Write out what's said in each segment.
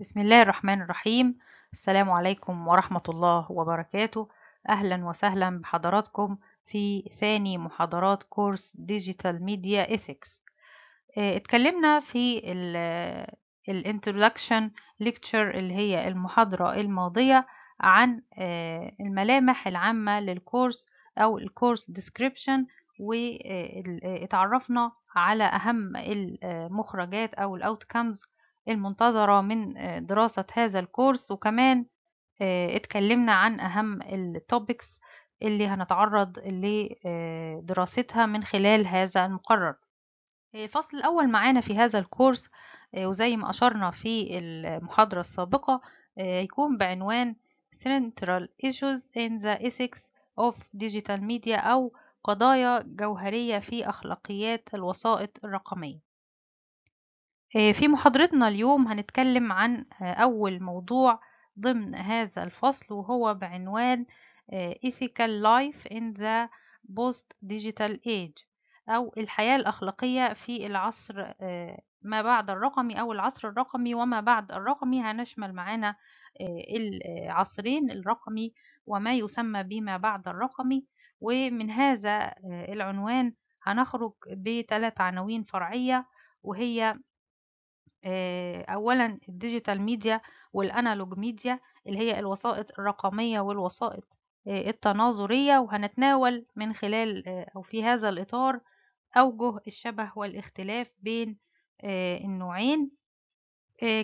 بسم الله الرحمن الرحيم السلام عليكم ورحمة الله وبركاته أهلا وسهلا بحضراتكم في ثاني محاضرات كورس ديجيتال ميديا إيثكس اتكلمنا في الانترودكشن ليكتشر اللي هي المحاضرة الماضية عن آه، الملامح العامة للكورس أو الكورس ديسكريبشن واتعرفنا آه، آه، على أهم المخرجات أو الأوتكمز المنتظرة من آه، دراسة هذا الكورس وكمان آه، اتكلمنا عن أهم التوبكس اللي هنتعرض لدراستها آه، من خلال هذا المقرر الفصل الأول معانا في هذا الكورس وزي ما أشرنا في المحاضرة السابقة هيكون بعنوان Central Issues in the Ethics of Digital Media أو قضايا جوهرية في أخلاقيات الوسائط الرقمية آه، في محاضرتنا اليوم هنتكلم عن آه، أول موضوع ضمن هذا الفصل وهو بعنوان آه، Ethical Life in the Post-Digital Age أو الحياة الأخلاقية في العصر ما بعد الرقمي أو العصر الرقمي وما بعد الرقمي هنشمل معانا العصرين الرقمي وما يسمى بما بعد الرقمي ومن هذا العنوان هنخرج بثلاث عناوين فرعية وهي آه، أولا الديجيتال ميديا والأنالوج ميديا اللي هي الوسائط الرقمية والوسائط آه، التناظرية وهنتناول من خلال آه، أو في هذا الإطار أوجه الشبه والاختلاف بين النوعين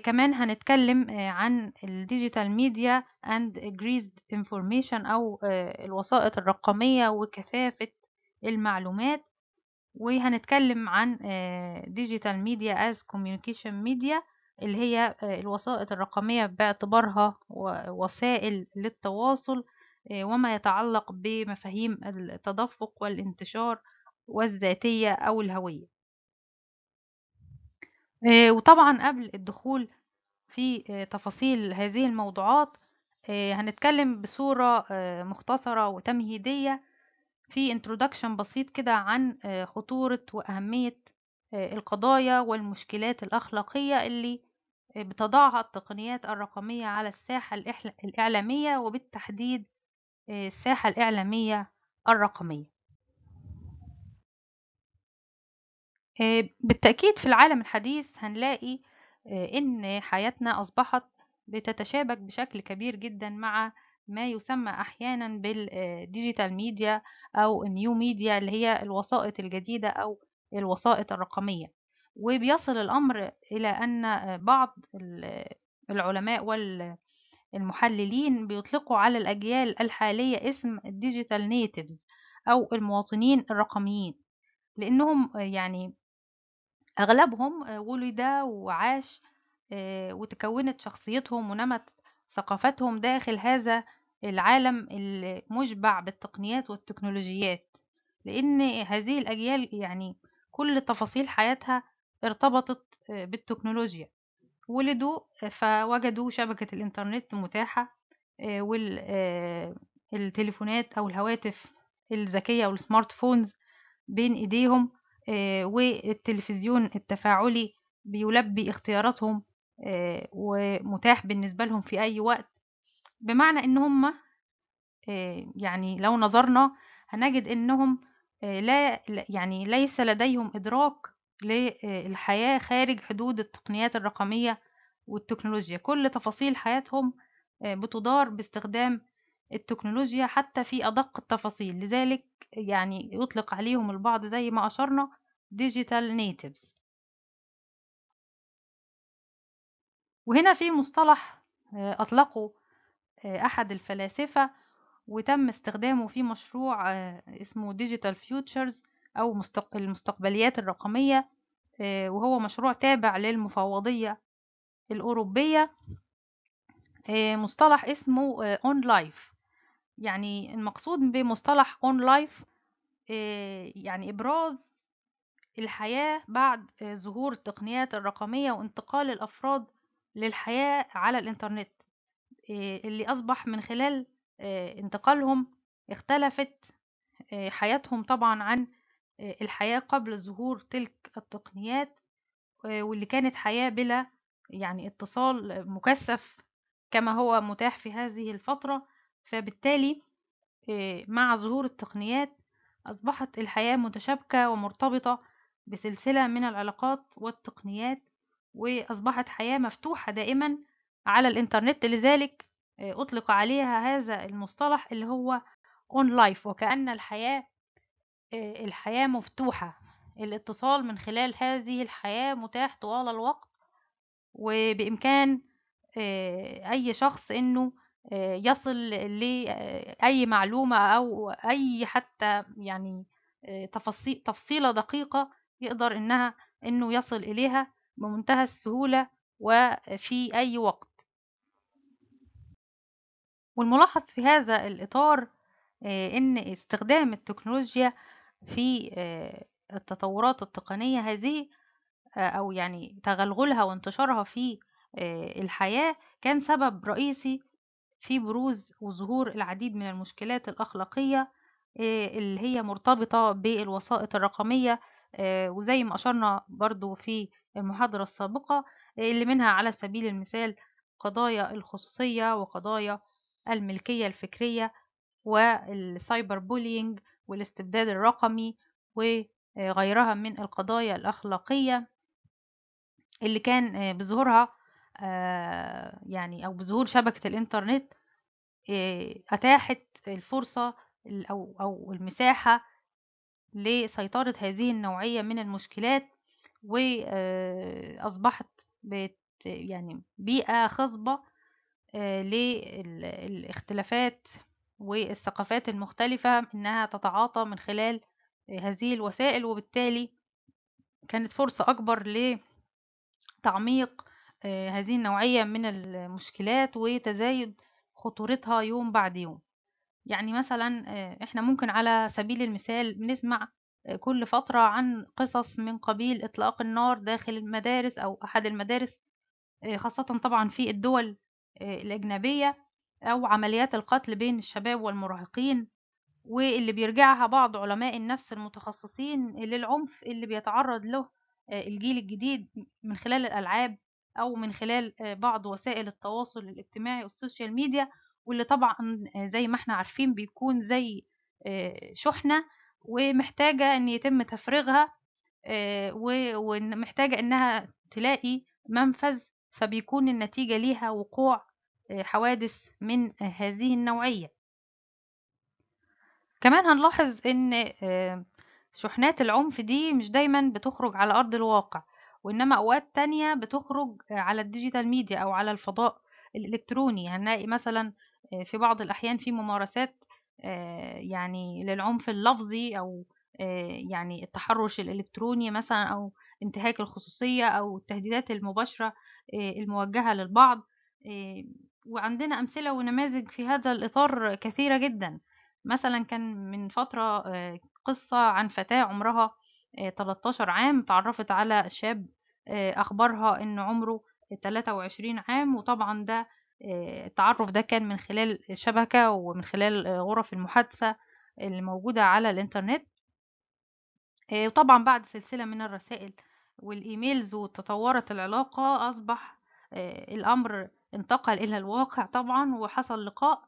كمان هنتكلم عن الديجيتال ميديا اند جريزد انفورميشن أو الوسائط الرقمية وكثافة المعلومات وهنتكلم عن ديجيتال ميديا از كوميونيكيشن ميديا اللي هي آه، الوسائط الرقمية باعتبارها وسائل للتواصل آه، وما يتعلق بمفاهيم التدفق والانتشار والذاتية أو الهوية آه، وطبعا قبل الدخول في تفاصيل هذه الموضوعات هنتكلم بصورة مختصرة وتمهيدية في introduction بسيط كده عن آه، خطورة وأهمية آه، القضايا والمشكلات الأخلاقية اللي آه، بتضعها التقنيات الرقمية على الساحة الإعلامية وبالتحديد الساحة الإعلامية الرقمية بالتأكيد في العالم الحديث هنلاقي إن حياتنا أصبحت بتتشابك بشكل كبير جدا مع ما يسمى أحيانا بالديجيتال ميديا أو النيو ميديا اللي هي الوسائط الجديدة أو الوسائط الرقمية وبيصل الأمر إلى أن بعض العلماء والمحللين بيطلقوا على الأجيال الحالية اسم الديجيتال نيتيفز أو المواطنين الرقميين لأنهم يعني أغلبهم ولد وعاش آه، وتكونت شخصيتهم ونمت ثقافتهم داخل هذا العالم المشبع بالتقنيات والتكنولوجيات لأن هذه الأجيال يعني كل تفاصيل حياتها ارتبطت آه، بالتكنولوجيا ولدوا آه، فوجدوا شبكة الإنترنت متاحة آه، والتليفونات أو الهواتف الذكية أو السمارت فونز بين إيديهم والتلفزيون التفاعلي بيلبي اختياراتهم آه، ومتاح بالنسبة لهم في أي وقت بمعنى إن هم آه، يعني لو نظرنا هنجد إنهم آه، لا يعني ليس لديهم إدراك للحياة خارج حدود التقنيات الرقمية والتكنولوجيا كل تفاصيل حياتهم بتدار باستخدام التكنولوجيا حتى في أدق التفاصيل لذلك يعني يطلق عليهم البعض زي ما أشرنا ديجيتال نيتيفز وهنا في مصطلح آه، أطلقه آه، أحد الفلاسفة وتم استخدامه في مشروع آه، اسمه ديجيتال فيوتشرز أو المستقبليات الرقمية وهو مشروع تابع للمفوضية الأوروبية مصطلح اسمه اون لايف يعني المقصود بمصطلح اون لايف يعني إبراز الحياة بعد ظهور التقنيات الرقمية وانتقال الأفراد للحياة على الإنترنت اللي أصبح من خلال انتقالهم اختلفت حياتهم طبعا عن الحياة قبل ظهور تلك التقنيات واللي كانت حياة بلا يعني اتصال مكثف كما هو متاح في هذه الفترة فبالتالي مع ظهور التقنيات أصبحت الحياة متشابكة ومرتبطة بسلسلة من العلاقات والتقنيات وأصبحت حياة مفتوحة دائما على الإنترنت لذلك آه، أطلق عليها هذا المصطلح اللي هو on life وكأن الحياة آه، الحياة مفتوحة الاتصال من خلال هذه الحياة متاح طوال الوقت وبإمكان آه، أي شخص إنه يصل لأي معلومة أو أي حتى يعني تفصيلة دقيقة يقدر إنها إنه يصل إليها بمنتهى السهولة وفي أي وقت والملاحظ في هذا الإطار آه، إن استخدام التكنولوجيا في آه، التطورات التقنية هذه آه، أو يعني تغلغلها وانتشارها في الحياة كان سبب رئيسي في بروز وظهور العديد من المشكلات الأخلاقية اللي هي مرتبطة بالوسائط الرقمية آه، وزي ما أشرنا برضو في المحاضرة السابقة آه، اللي منها على سبيل المثال قضايا الخصوصية وقضايا الملكية الفكرية والسايبر بولينج والاستبداد الرقمي وغيرها من القضايا الأخلاقية اللي كان آه، بظهورها يعني أو بظهور شبكة الإنترنت أتاحت الفرصة أو أو المساحة لسيطرة هذه النوعية من المشكلات وأصبحت آه، يعني بيئة خصبة آه، للاختلافات والثقافات المختلفة إنها تتعاطى من خلال هذه الوسائل وبالتالي كانت فرصة أكبر لتعميق آه، هذه النوعية من المشكلات وتزايد خطورتها يوم بعد يوم يعني مثلا آه، احنا ممكن على سبيل المثال نسمع آه، كل فترة عن قصص من قبيل إطلاق النار داخل المدارس أو أحد المدارس آه، خاصة طبعا في الدول الأجنبية أو عمليات القتل بين الشباب والمراهقين واللي بيرجعها بعض علماء النفس المتخصصين للعنف اللي بيتعرض له الجيل الجديد من خلال الألعاب أو من خلال بعض وسائل التواصل الاجتماعي والسوشيال ميديا واللي طبعا زي ما احنا عارفين بيكون زي آه، شحنة ومحتاجة ان يتم تفريغها آه، ومحتاجة انها تلاقي منفذ فبيكون النتيجة ليها وقوع آه، حوادث من هذه النوعية كمان هنلاحظ ان شحنات العنف دي مش دايما بتخرج على أرض الواقع وإنما أوقات تانية بتخرج على الديجيتال ميديا أو على الفضاء الإلكتروني يعني هنلاقي مثلا آه، في بعض الأحيان في ممارسات آه، يعني للعنف اللفظي أو آه، يعني التحرش الإلكتروني مثلا أو انتهاك الخصوصية أو التهديدات المباشرة الموجهة للبعض وعندنا أمثلة ونماذج في هذا الإطار كثيرة جدا مثلا كان من فترة قصة عن فتاة عمرها 13 عام تعرفت على شاب أخبرها أن عمره 23 عام وطبعا ده آه، التعرف ده كان من خلال شبكة ومن خلال غرف المحادثة اللي موجودة على الإنترنت آه، وطبعا بعد سلسلة من الرسائل والإيميلز وتطورت العلاقة أصبح آه، الأمر انتقل إلى الواقع طبعا وحصل لقاء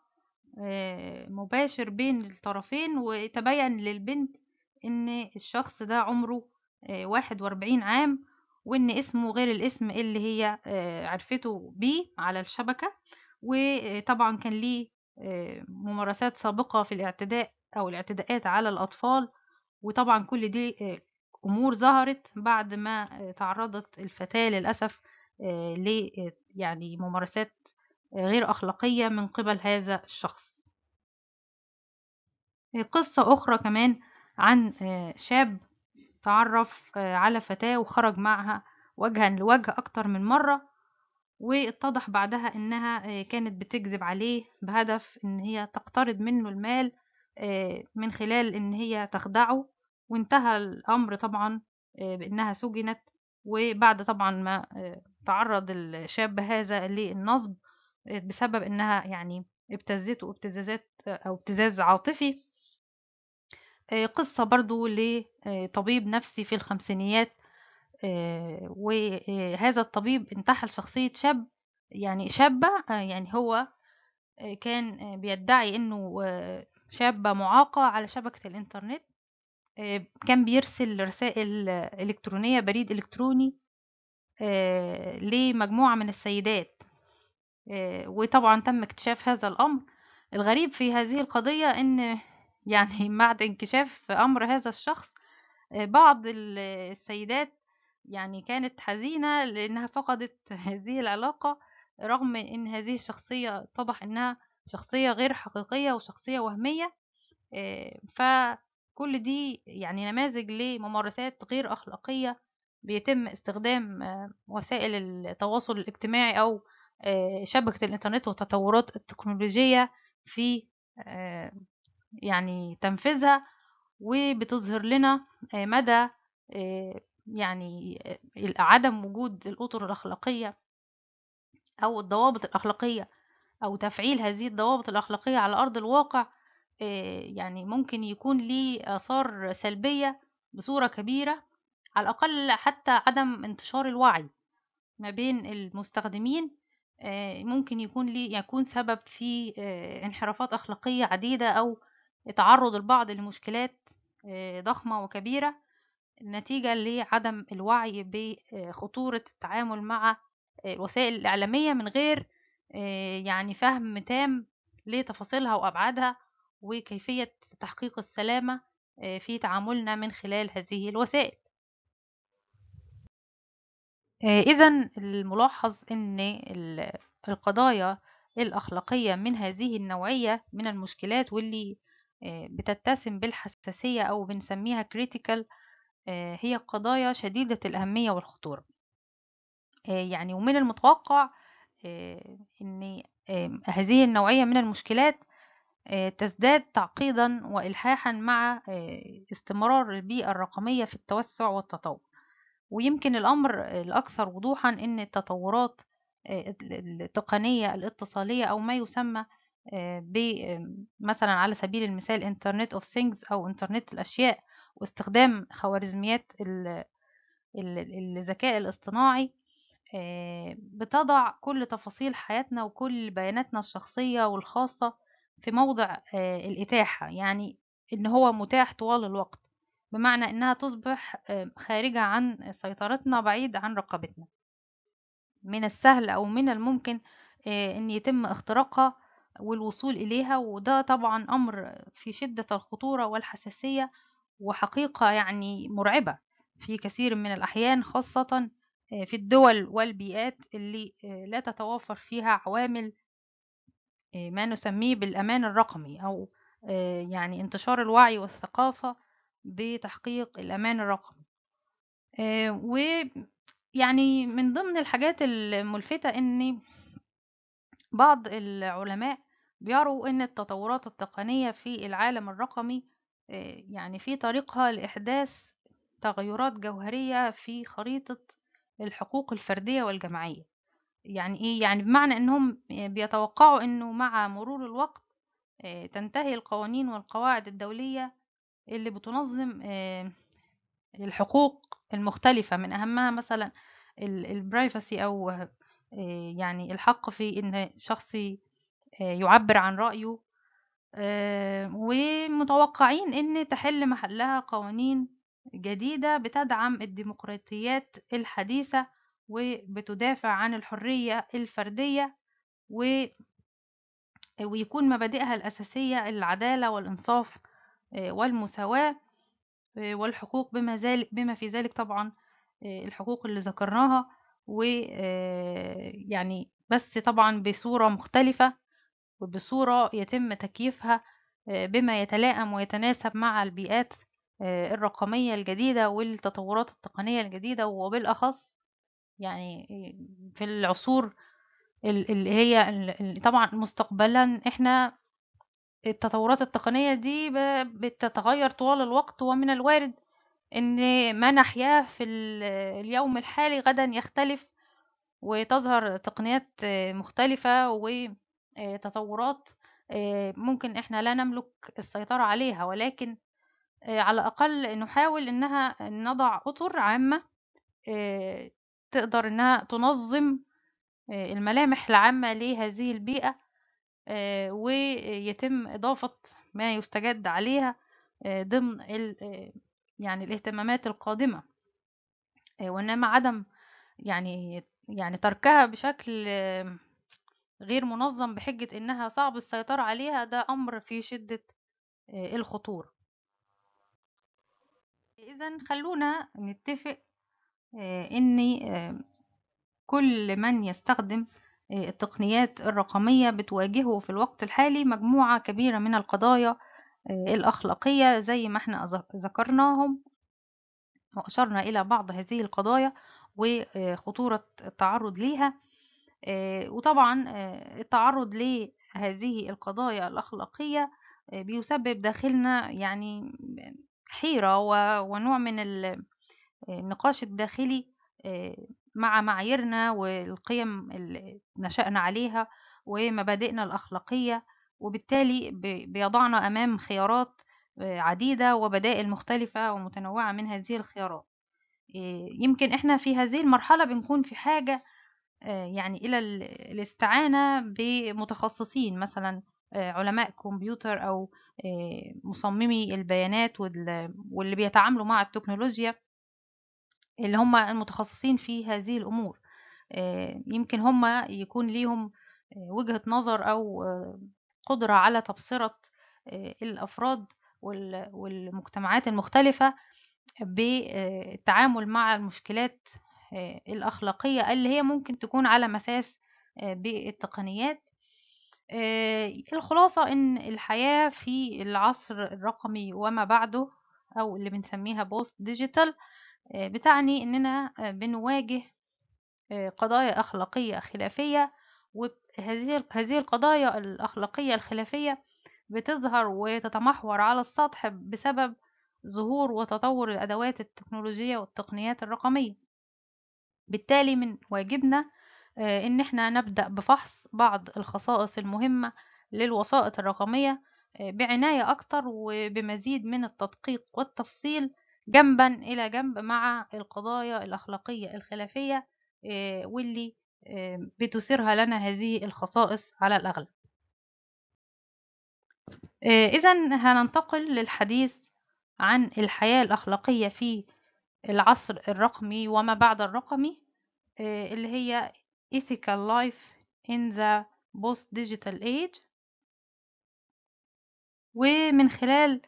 مباشر بين الطرفين وتبين للبنت إن الشخص ده عمره واحد وأربعين عام وان اسمه غير الاسم اللي هي آه، عرفته بيه على الشبكة وطبعا كان ليه آه، ممارسات سابقة في الاعتداء او الاعتداءات على الاطفال وطبعا كل دي آه، امور ظهرت بعد ما تعرضت الفتاة للأسف ل يعني ممارسات غير أخلاقية من قبل هذا الشخص قصة أخرى كمان عن شاب تعرف آه، على فتاة وخرج معها وجها لوجه أكتر من مرة واتضح بعدها إنها آه، كانت بتكذب عليه بهدف إن هي تقترض منه المال آه، من خلال إن هي تخدعه وانتهى الأمر طبعا بإنها سجنت وبعد طبعا ما تعرض الشاب هذا للنصب بسبب إنها يعني ابتزته ابتزازات أو ابتزاز عاطفي آه، قصة برضو لطبيب آه، نفسي في الخمسينيات آه، وهذا الطبيب انتحل شخصية شاب يعني شابة يعني هو كان بيدعي انه شابة معاقة على شبكة الانترنت كان بيرسل رسائل إلكترونية بريد إلكتروني لمجموعة من السيدات وطبعا تم اكتشاف هذا الأمر الغريب في هذه القضية ان يعني بعد انكشاف أمر هذا الشخص آه، بعض السيدات يعني كانت حزينة لأنها فقدت هذه العلاقة رغم إن هذه الشخصية اتضح إنها شخصية غير حقيقية وشخصية وهمية آه، فكل دي يعني نماذج لممارسات غير أخلاقية بيتم استخدام آه، وسائل التواصل الاجتماعي أو شبكة الإنترنت والتطورات التكنولوجية في يعني تنفيذها وبتظهر لنا آه، مدى آه، يعني آه، عدم وجود الأطر الأخلاقية أو الضوابط الأخلاقية أو تفعيل هذه الضوابط الأخلاقية على أرض الواقع يعني ممكن يكون ليه آثار سلبية بصورة كبيرة على الأقل حتى عدم انتشار الوعي ما بين المستخدمين ممكن يكون ليه يكون سبب في انحرافات أخلاقية عديدة أو تعرض البعض لمشكلات ضخمة وكبيرة نتيجة لعدم الوعي بخطورة التعامل مع الوسائل الإعلامية من غير يعني فهم تام لتفاصيلها وأبعادها وكيفية تحقيق السلامة في تعاملنا من خلال هذه الوسائل إذا الملاحظ أن القضايا الأخلاقية من هذه النوعية من المشكلات واللي آه، بتتسم بالحساسية أو بنسميها critical آه، هي قضايا شديدة الأهمية والخطورة آه، يعني ومن المتوقع أن هذه النوعية من المشكلات تزداد تعقيدا وإلحاحا مع استمرار البيئة الرقمية في التوسع والتطور ويمكن الأمر الأكثر وضوحا أن التطورات التقنية الاتصالية أو ما يسمى آه، آه، مثلا على سبيل المثال انترنت اوف ثينجز او انترنت الاشياء واستخدام خوارزميات الذكاء الاصطناعي آه، بتضع كل تفاصيل حياتنا وكل بياناتنا الشخصية والخاصة في موضع الإتاحة يعني إن هو متاح طوال الوقت بمعنى إنها تصبح خارجة عن سيطرتنا بعيد عن رقبتنا من السهل أو من الممكن إن يتم اختراقها والوصول إليها وده طبعا أمر في شدة الخطورة والحساسية وحقيقة يعني مرعبة في كثير من الأحيان خاصة آه، في الدول والبيئات اللي آه، لا تتوفر فيها عوامل آه، ما نسميه بالأمان الرقمي أو يعني انتشار الوعي والثقافة بتحقيق الأمان الرقمي ويعني من ضمن الحاجات الملفتة إن بعض العلماء بيروا إن التطورات التقنية في العالم الرقمي آه، يعني في طريقها لإحداث تغيرات جوهرية في خريطة الحقوق الفردية والجماعية يعني إيه؟ يعني بمعنى إنهم بيتوقعوا إنه مع مرور الوقت آه، تنتهي القوانين والقواعد الدولية اللي بتنظم آه، الحقوق المختلفة من أهمها مثلا البرايفسي أو يعني الحق في إن شخص يُعبّر عن رأيه، ومتوقّعين إن تحل محلها قوانين جديدة بتدعم الديمقراطيات الحديثة، وبتدافع عن الحرية الفردية، و ويكون مبادئها الأساسية العدالة والإنصاف والمساواة، والحقوق بما ذلك بما في ذلك طبعًا الحقوق اللي ذكرناها، ويعني يعني بس طبعًا بصورة مختلفة. وبصورة يتم تكييفها آه، بما يتلائم ويتناسب مع البيئات آه، الرقمية الجديدة والتطورات التقنية الجديدة وبالأخص يعني في العصور اللي هي طبعا مستقبلا احنا التطورات التقنية دي بتتغير طوال الوقت ومن الوارد ان ما نحياه في اليوم الحالي غدا يختلف وتظهر تقنيات مختلفة و تطورات ممكن احنا لا نملك السيطرة عليها ولكن على الأقل نحاول إنها نضع أطر عامة تقدر إنها تنظم الملامح العامة لهذه البيئة ويتم إضافة ما يستجد عليها ضمن يعني الاهتمامات القادمة وإنما عدم يعني يعني تركها بشكل غير منظم بحجة إنها صعب السيطرة عليها ده أمر في شدة آه، الخطورة إذا خلونا نتفق آه، إن كل من يستخدم آه، التقنيات الرقمية بتواجهه في الوقت الحالي مجموعة كبيرة من القضايا الأخلاقية زي ما احنا ذكرناهم وأشرنا إلى بعض هذه القضايا وخطورة التعرض ليها آه، وطبعا آه، التعرض لهذه القضايا الأخلاقية آه، بيسبب داخلنا يعني حيرة ونوع من النقاش الداخلي مع معاييرنا والقيم اللي نشأنا عليها ومبادئنا الأخلاقية وبالتالي بيضعنا أمام خيارات عديدة وبدائل مختلفة ومتنوعة من هذه الخيارات يمكن احنا في هذه المرحلة بنكون في حاجة آه، يعني إلى الاستعانة بمتخصصين مثلا آه، علماء كمبيوتر أو آه، مصممي البيانات واللي بيتعاملوا مع التكنولوجيا اللي هم المتخصصين في هذه الأمور يمكن هم يكون ليهم وجهة نظر أو قدرة على تبصرة الأفراد والمجتمعات المختلفة بالتعامل مع المشكلات آه، الأخلاقية اللي هي ممكن تكون على مساس آه، بالتقنيات آه، الخلاصة إن الحياة في العصر الرقمي وما بعده أو اللي بنسميها بوست ديجيتال بتعني إننا بنواجه قضايا أخلاقية خلافية وهذه القضايا الأخلاقية الخلافية بتظهر وتتمحور على السطح بسبب ظهور وتطور الأدوات التكنولوجية والتقنيات الرقمية بالتالي من واجبنا آه، إن احنا نبدأ بفحص بعض الخصائص المهمة للوسائط الرقمية آه، بعناية أكتر وبمزيد من التدقيق والتفصيل جنبا إلى جنب مع القضايا الأخلاقية الخلافية آه، واللي بتثيرها لنا هذه الخصائص على الأغلب إذا هننتقل للحديث عن الحياة الأخلاقية في العصر الرقمي وما بعد الرقمي آه، اللي هي ethical life in the post digital age ومن خلال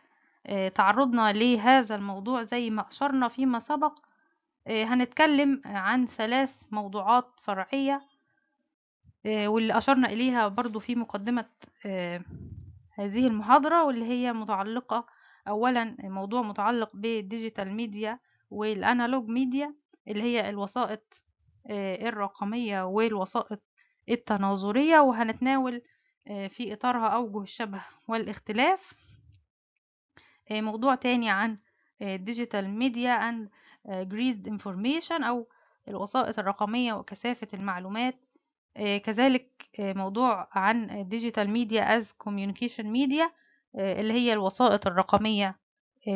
آه، تعرضنا لهذا الموضوع زي ما أشرنا فيما سبق آه، هنتكلم عن ثلاث موضوعات فرعية واللي أشرنا إليها برضو في مقدمة هذه المحاضرة واللي هي متعلقة أولا موضوع متعلق بالديجيتال ميديا والانالوج ميديا اللي هي الوسائط آه، الرقمية والوسائط التناظرية وهنتناول آه، في إطارها أوجه الشبه والاختلاف آه، موضوع تاني عن ديجيتال ميديا اند جريد انفورميشن أو الوسائط الرقمية وكثافة المعلومات كذلك موضوع عن ديجيتال ميديا از كوميونيكيشن ميديا اللي هي الوسائط الرقمية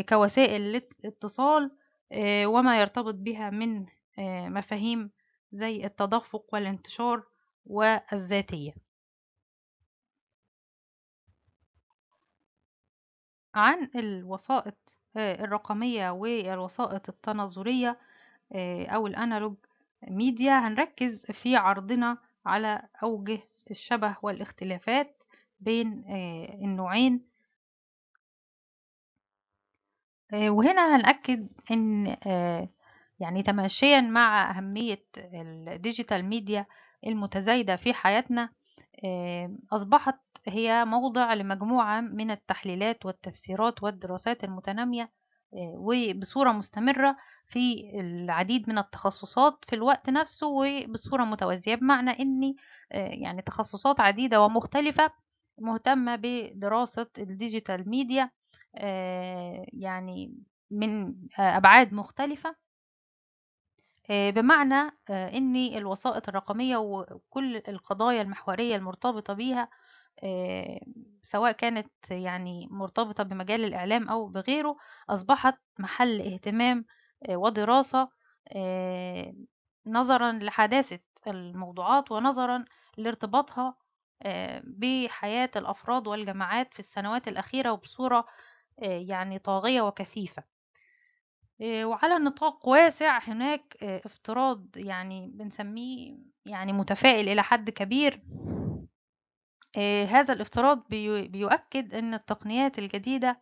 كوسائل للاتصال آه، وما يرتبط بها من آه، مفاهيم زي التدفق والانتشار والذاتية عن الوسائط آه، الرقمية والوسائط التناظرية أو الأنالوج ميديا هنركز في عرضنا على أوجه الشبه والاختلافات بين النوعين آه، وهنا هنأكد إن آه، يعني تماشيًا مع أهمية الديجيتال ميديا المتزايدة في حياتنا، آه، أصبحت هي موضع لمجموعة من التحليلات والتفسيرات والدراسات المتنامية، وبصورة مستمرة في العديد من التخصصات في الوقت نفسه وبصورة متوازية، بمعنى إن يعني تخصصات عديدة ومختلفة مهتمة بدراسة الديجيتال ميديا آه، يعني من آه، أبعاد مختلفة آه، بمعنى أن الوسائط الرقمية وكل القضايا المحورية المرتبطة بها سواء كانت يعني مرتبطة بمجال الإعلام أو بغيره أصبحت محل اهتمام ودراسة نظرا لحداثة الموضوعات ونظرا لارتباطها بحياة الأفراد والجماعات في السنوات الأخيرة وبصورة آه، يعني طاغية وكثيفة آه، وعلى نطاق واسع هناك آه، افتراض يعني بنسميه يعني متفائل إلى حد كبير هذا الافتراض بيؤكد أن التقنيات الجديدة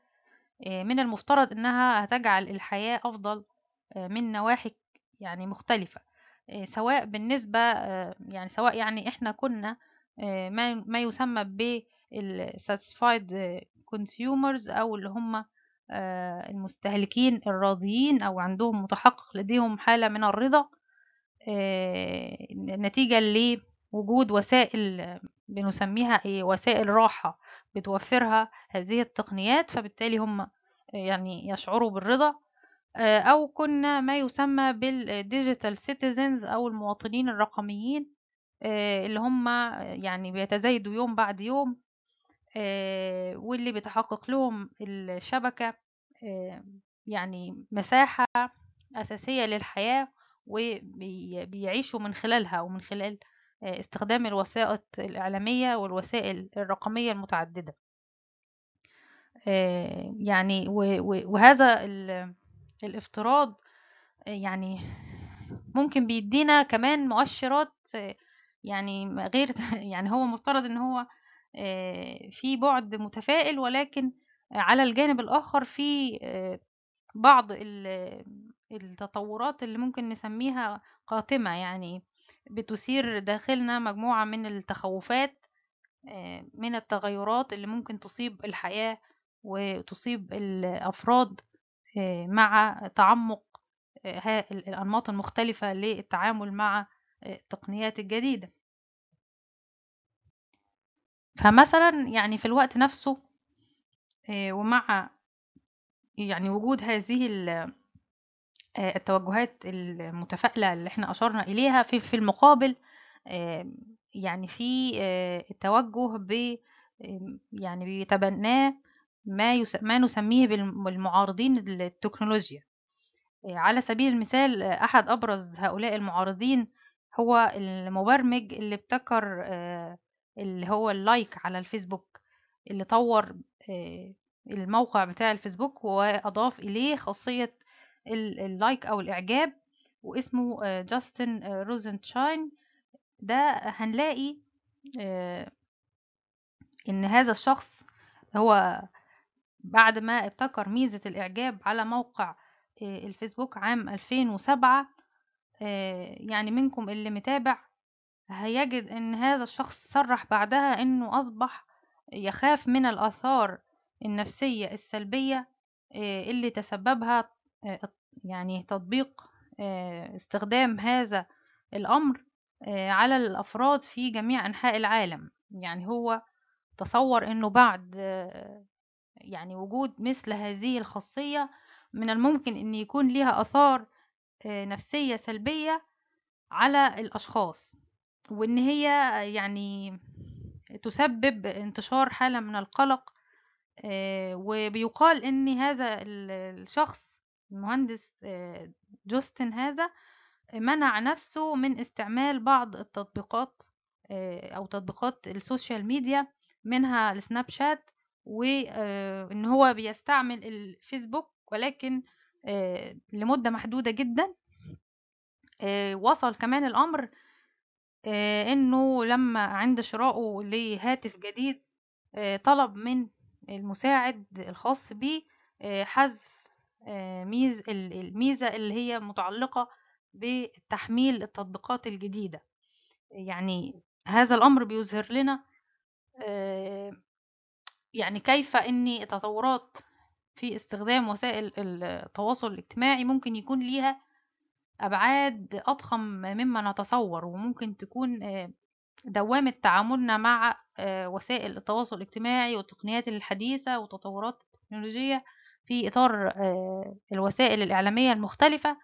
من المفترض أنها هتجعل الحياة أفضل من نواحي يعني مختلفة سواء بالنسبة يعني سواء يعني إحنا كنا ما يسمى بالساتسفايد الكونسيومرز او اللي هم آه، المستهلكين الراضيين او عندهم متحقق لديهم حالة من الرضا آه، نتيجة لوجود وسائل بنسميها ايه وسائل راحة بتوفرها هذه التقنيات فبالتالي هم آه، يعني يشعروا بالرضا او كنا ما يسمى بالديجيتال سيتيزنز او المواطنين الرقميين اللي هم يعني بيتزايدوا يوم بعد يوم آه، واللي بتحقق لهم الشبكة آه، يعني مساحة أساسية للحياة وبيعيشوا من خلالها ومن خلال آه، استخدام الوسائط الإعلامية والوسائل الرقمية المتعددة. يعني وهذا الافتراض يعني ممكن بيدّينا كمان مؤشرات يعني غير يعني هو مفترض إن هو آه، في بعد متفائل ولكن على الجانب الآخر في آه، بعض التطورات اللي ممكن نسميها قاتمة يعني بتثير داخلنا مجموعة من التخوفات آه، من التغيرات اللي ممكن تصيب الحياة وتصيب الأفراد مع تعمق الأنماط المختلفة للتعامل مع التقنيات الجديدة فمثلًا يعني في الوقت نفسه آه، ومع يعني وجود هذه آه، التوجهات المتفائلة اللي إحنا أشرنا إليها في في المقابل آه، يعني في التوجه ب يعني بيتبناه ما يس ما نسميه بالمعارضين للتكنولوجيا. على سبيل المثال أحد أبرز هؤلاء المعارضين هو المبرمج اللي ابتكر اللي هو اللايك على الفيسبوك اللي طور آه، الموقع بتاع الفيسبوك واضاف اليه خاصية اللايك او الاعجاب واسمه جاستن آه، روزنشاين آه، ده هنلاقي ان هذا الشخص هو بعد ما ابتكر ميزة الاعجاب على موقع الفيسبوك عام 2007 يعني منكم اللي متابع هيجد إن هذا الشخص صرح بعدها إنه أصبح يخاف من الآثار النفسية السلبية آه، اللي تسببها آه، يعني تطبيق آه، استخدام هذا الأمر على الأفراد في جميع أنحاء العالم يعني هو تصور إنه بعد يعني وجود مثل هذه الخاصية من الممكن إن يكون ليها آثار نفسية سلبية على الأشخاص وإن هي يعني تسبب انتشار حالة من القلق آه، وبيقال إن هذا الشخص المهندس آه، جوستن هذا منع نفسه من استعمال بعض التطبيقات آه، أو تطبيقات السوشيال ميديا منها السناب شات وإن هو بيستعمل الفيسبوك ولكن لمدة محدودة جدا وصل كمان الأمر آه، إنه لمّا عند شرائه لهاتف جديد آه، طلب من المساعد الخاص بيه آه، حذف الميزة اللي هي متعلقة بتحميل التطبيقات الجديدة. يعني هذا الأمر بيظهر لنا يعني كيف إن التطورات في استخدام وسائل التواصل الاجتماعي ممكن يكون ليها أبعاد أضخم مما نتصور وممكن تكون آه، دوامة تعاملنا مع آه، وسائل التواصل الاجتماعي والتقنيات الحديثة وتطورات التكنولوجية في إطار آه، الوسائل الإعلامية المختلفة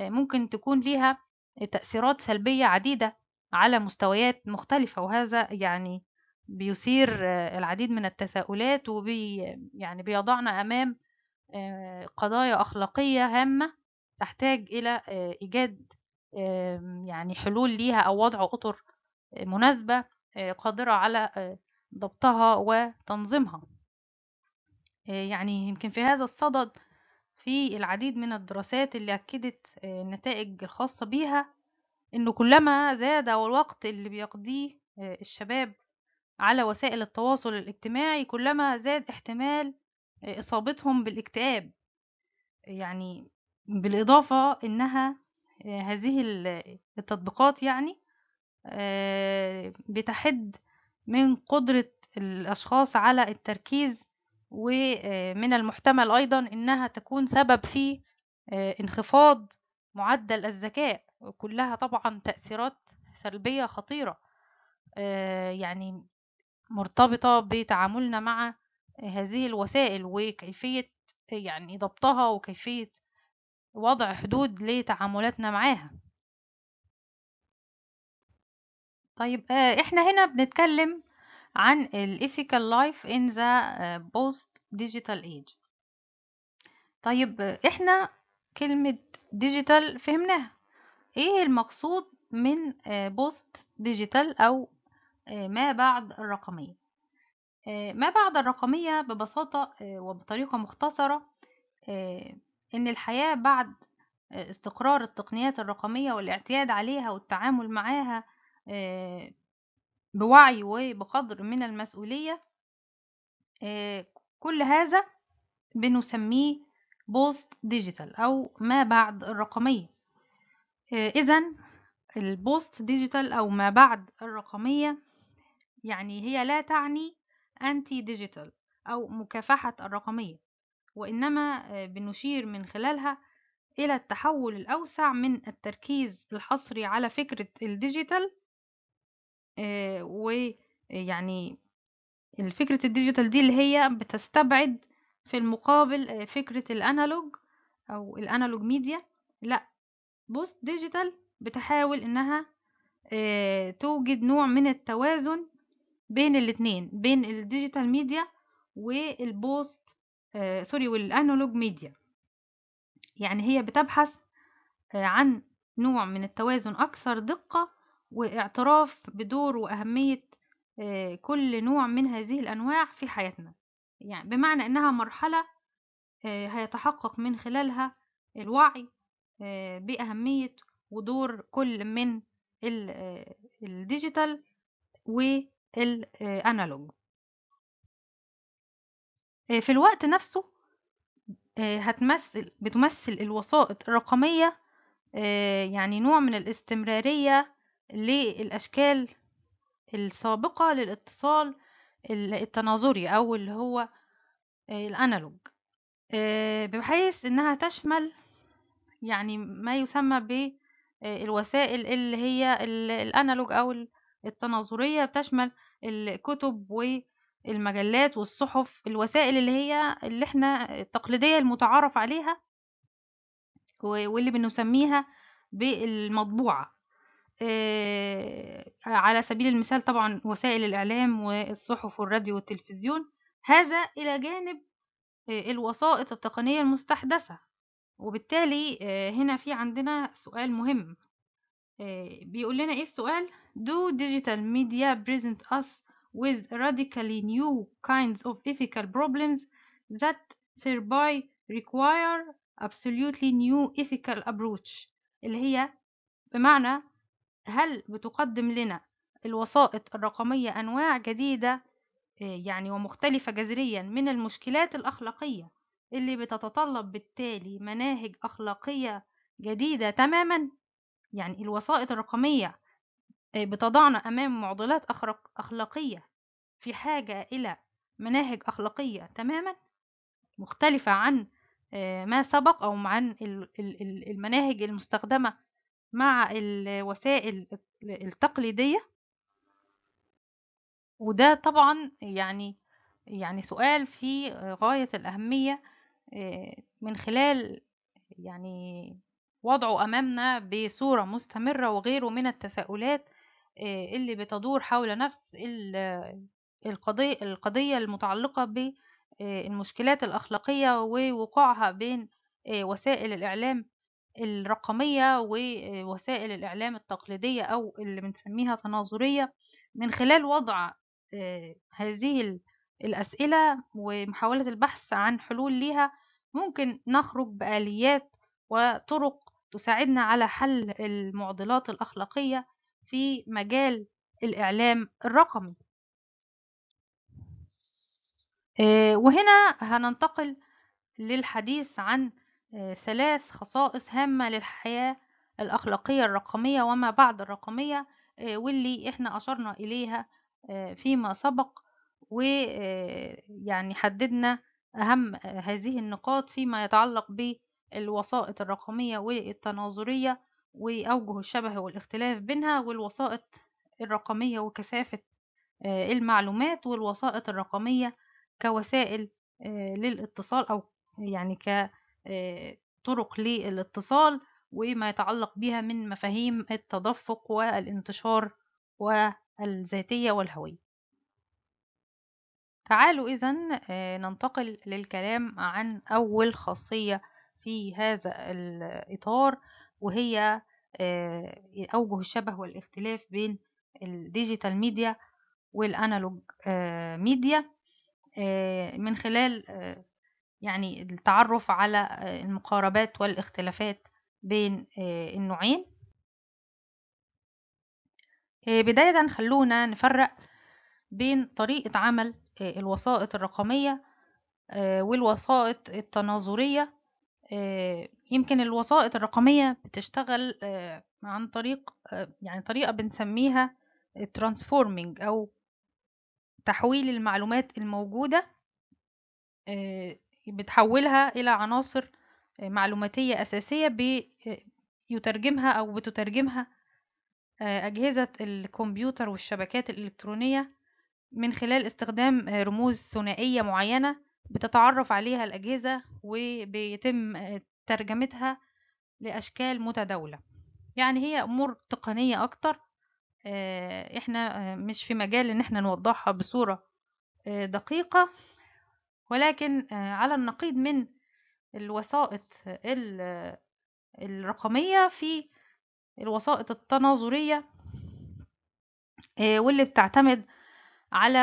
ممكن تكون ليها تأثيرات سلبية عديدة على مستويات مختلفة وهذا يعني بيثير العديد من التساؤلات وبي يعني بيضعنا أمام قضايا أخلاقية هامة تحتاج إلى إيجاد آمم، يعني حلول ليها أو وضع أطر مناسبة قادرة على ضبطها وتنظيمها يعني يمكن في هذا الصدد في العديد من الدراسات اللي أكدت النتائج الخاصة بيها إنه كلما زاد الوقت اللي بيقضيه الشباب على وسائل التواصل الاجتماعي كلما زاد احتمال إصابتهم بالاكتئاب يعني بالإضافة إنها آه، هذه ال- التطبيقات يعني آه، بتحد من قدرة الأشخاص على التركيز ومن آه، المحتمل أيضا إنها تكون سبب في انخفاض معدل الذكاء كلها طبعا تأثيرات سلبية خطيرة يعني مرتبطة بتعاملنا مع هذه الوسائل وكيفية يعني ضبطها وكيفية وضع حدود لتعاملاتنا معاها طيب آه، احنا هنا بنتكلم عن الإيثيكال لايف in the آه، post digital age طيب احنا كلمة ديجيتال فهمناها ايه المقصود من بوست آه، ديجيتال او ما بعد الرقمية ما بعد الرقمية ببساطة وبطريقة مختصرة إن الحياة بعد آه، استقرار التقنيات الرقمية والاعتياد عليها والتعامل معاها آه، بوعي وبقدر من المسؤولية آه، كل هذا بنسميه بوست ديجيتال أو ما بعد الرقمية إذا البوست ديجيتال أو ما بعد الرقمية يعني هي لا تعني أنتي ديجيتال أو مكافحة الرقمية وإنما آه، بنشير من خلالها إلى التحول الأوسع من التركيز الحصري على فكرة الديجيتال آه، ويعني الفكرة الديجيتال دي اللي هي بتستبعد في المقابل آه، فكرة الأنالوج أو الأنالوج ميديا لأ بوست ديجيتال بتحاول إنها توجد نوع من التوازن بين الاتنين بين الديجيتال ميديا والبوست سوري والانالوج ميديا يعني هي بتبحث آه، عن نوع من التوازن أكثر دقة واعتراف بدور وأهمية آه، كل نوع من هذه الأنواع في حياتنا يعني بمعنى أنها مرحلة آه، هيتحقق من خلالها الوعي بأهمية ودور كل من الديجيتال والأنالوج آه، في الوقت نفسه آه، هتمثل بتمثل الوسائط الرقمية آه، يعني نوع من الاستمرارية للأشكال السابقة للاتصال التناظري أو اللي هو الأنالوج بحيث إنها تشمل يعني ما يسمى بالوسائل اللي هي الأنالوج أو التناظرية بتشمل الكتب و المجلات والصحف الوسائل اللي هي اللي احنا التقليدية المتعارف عليها واللي بنسميها بالمطبوعة آه، على سبيل المثال طبعا وسائل الإعلام والصحف والراديو والتلفزيون هذا إلى جانب آه، الوسائط التقنية المستحدثة وبالتالي آه، هنا في عندنا سؤال مهم بيقول لنا ايه السؤال do digital media present us with radically new kinds of ethical problems that thereby require absolutely new ethical approach اللي هي بمعنى هل بتقدم لنا الوسائط الرقمية أنواع جديدة آه، يعني ومختلفة جذريا من المشكلات الأخلاقية اللي بتتطلب بالتالي مناهج أخلاقية جديدة تماما يعني الوسائط الرقمية بتضعنا أمام معضلات أخرق أخلاقية في حاجة إلى مناهج أخلاقية تماما مختلفة عن ما سبق أو عن المناهج المستخدمة مع الوسائل التقليدية وده طبعا يعني يعني سؤال في غاية الأهمية من خلال يعني وضعه أمامنا بصورة مستمرة وغيره من التساؤلات آه، اللي بتدور حول نفس آه، القضية المتعلقة ب آه، المشكلات الأخلاقية ووقوعها بين وسائل الإعلام الرقمية ووسائل الإعلام التقليدية أو اللي بنسميها تناظرية، من خلال وضع هذه الأسئلة ومحاولة البحث عن حلول ليها، ممكن نخرج بآليات وطرق تساعدنا على حل المعضلات الأخلاقية في مجال الإعلام الرقمي آه، وهنا هننتقل للحديث عن آه، ثلاث خصائص هامة للحياة الأخلاقية الرقمية وما بعد الرقمية آه، واللي احنا أشرنا إليها فيما سبق ويعني حددنا أهم هذه النقاط فيما يتعلق بالوسائط الرقمية والتناظرية وأوجه الشبه والاختلاف بينها والوسائط الرقمية وكثافة آه، المعلومات والوسائط الرقمية كوسائل آه، للاتصال أو يعني كطرق آه، للاتصال وما يتعلق بها من مفاهيم التدفق والانتشار والذاتية والهوية تعالوا إذا ننتقل للكلام عن أول خاصية في هذا الإطار وهي آه، أوجه الشبه والاختلاف بين الديجيتال ميديا والأنالوج ميديا من خلال آه، يعني التعرف على آه، المقاربات والاختلافات بين النوعين بداية خلونا نفرق بين طريقة عمل الوسائط الرقمية والوسائط التناظرية يمكن الوسائط الرقمية بتشتغل آه، عن طريق آه، يعني طريقة بنسميها transforming أو تحويل المعلومات الموجودة آه، بتحولها إلى عناصر معلوماتية أساسية بيترجمها أو بتترجمها أجهزة الكمبيوتر والشبكات الإلكترونية من خلال استخدام رموز ثنائية معينة بتتعرف عليها الأجهزة وبيتم ترجمتها لأشكال متداولة يعني هي أمور تقنية أكتر آه، إحنا آه، مش في مجال إن إحنا نوضحها بصورة آه، دقيقة ولكن على النقيض من الوسائط الرقمية في الوسائط التناظرية واللي بتعتمد على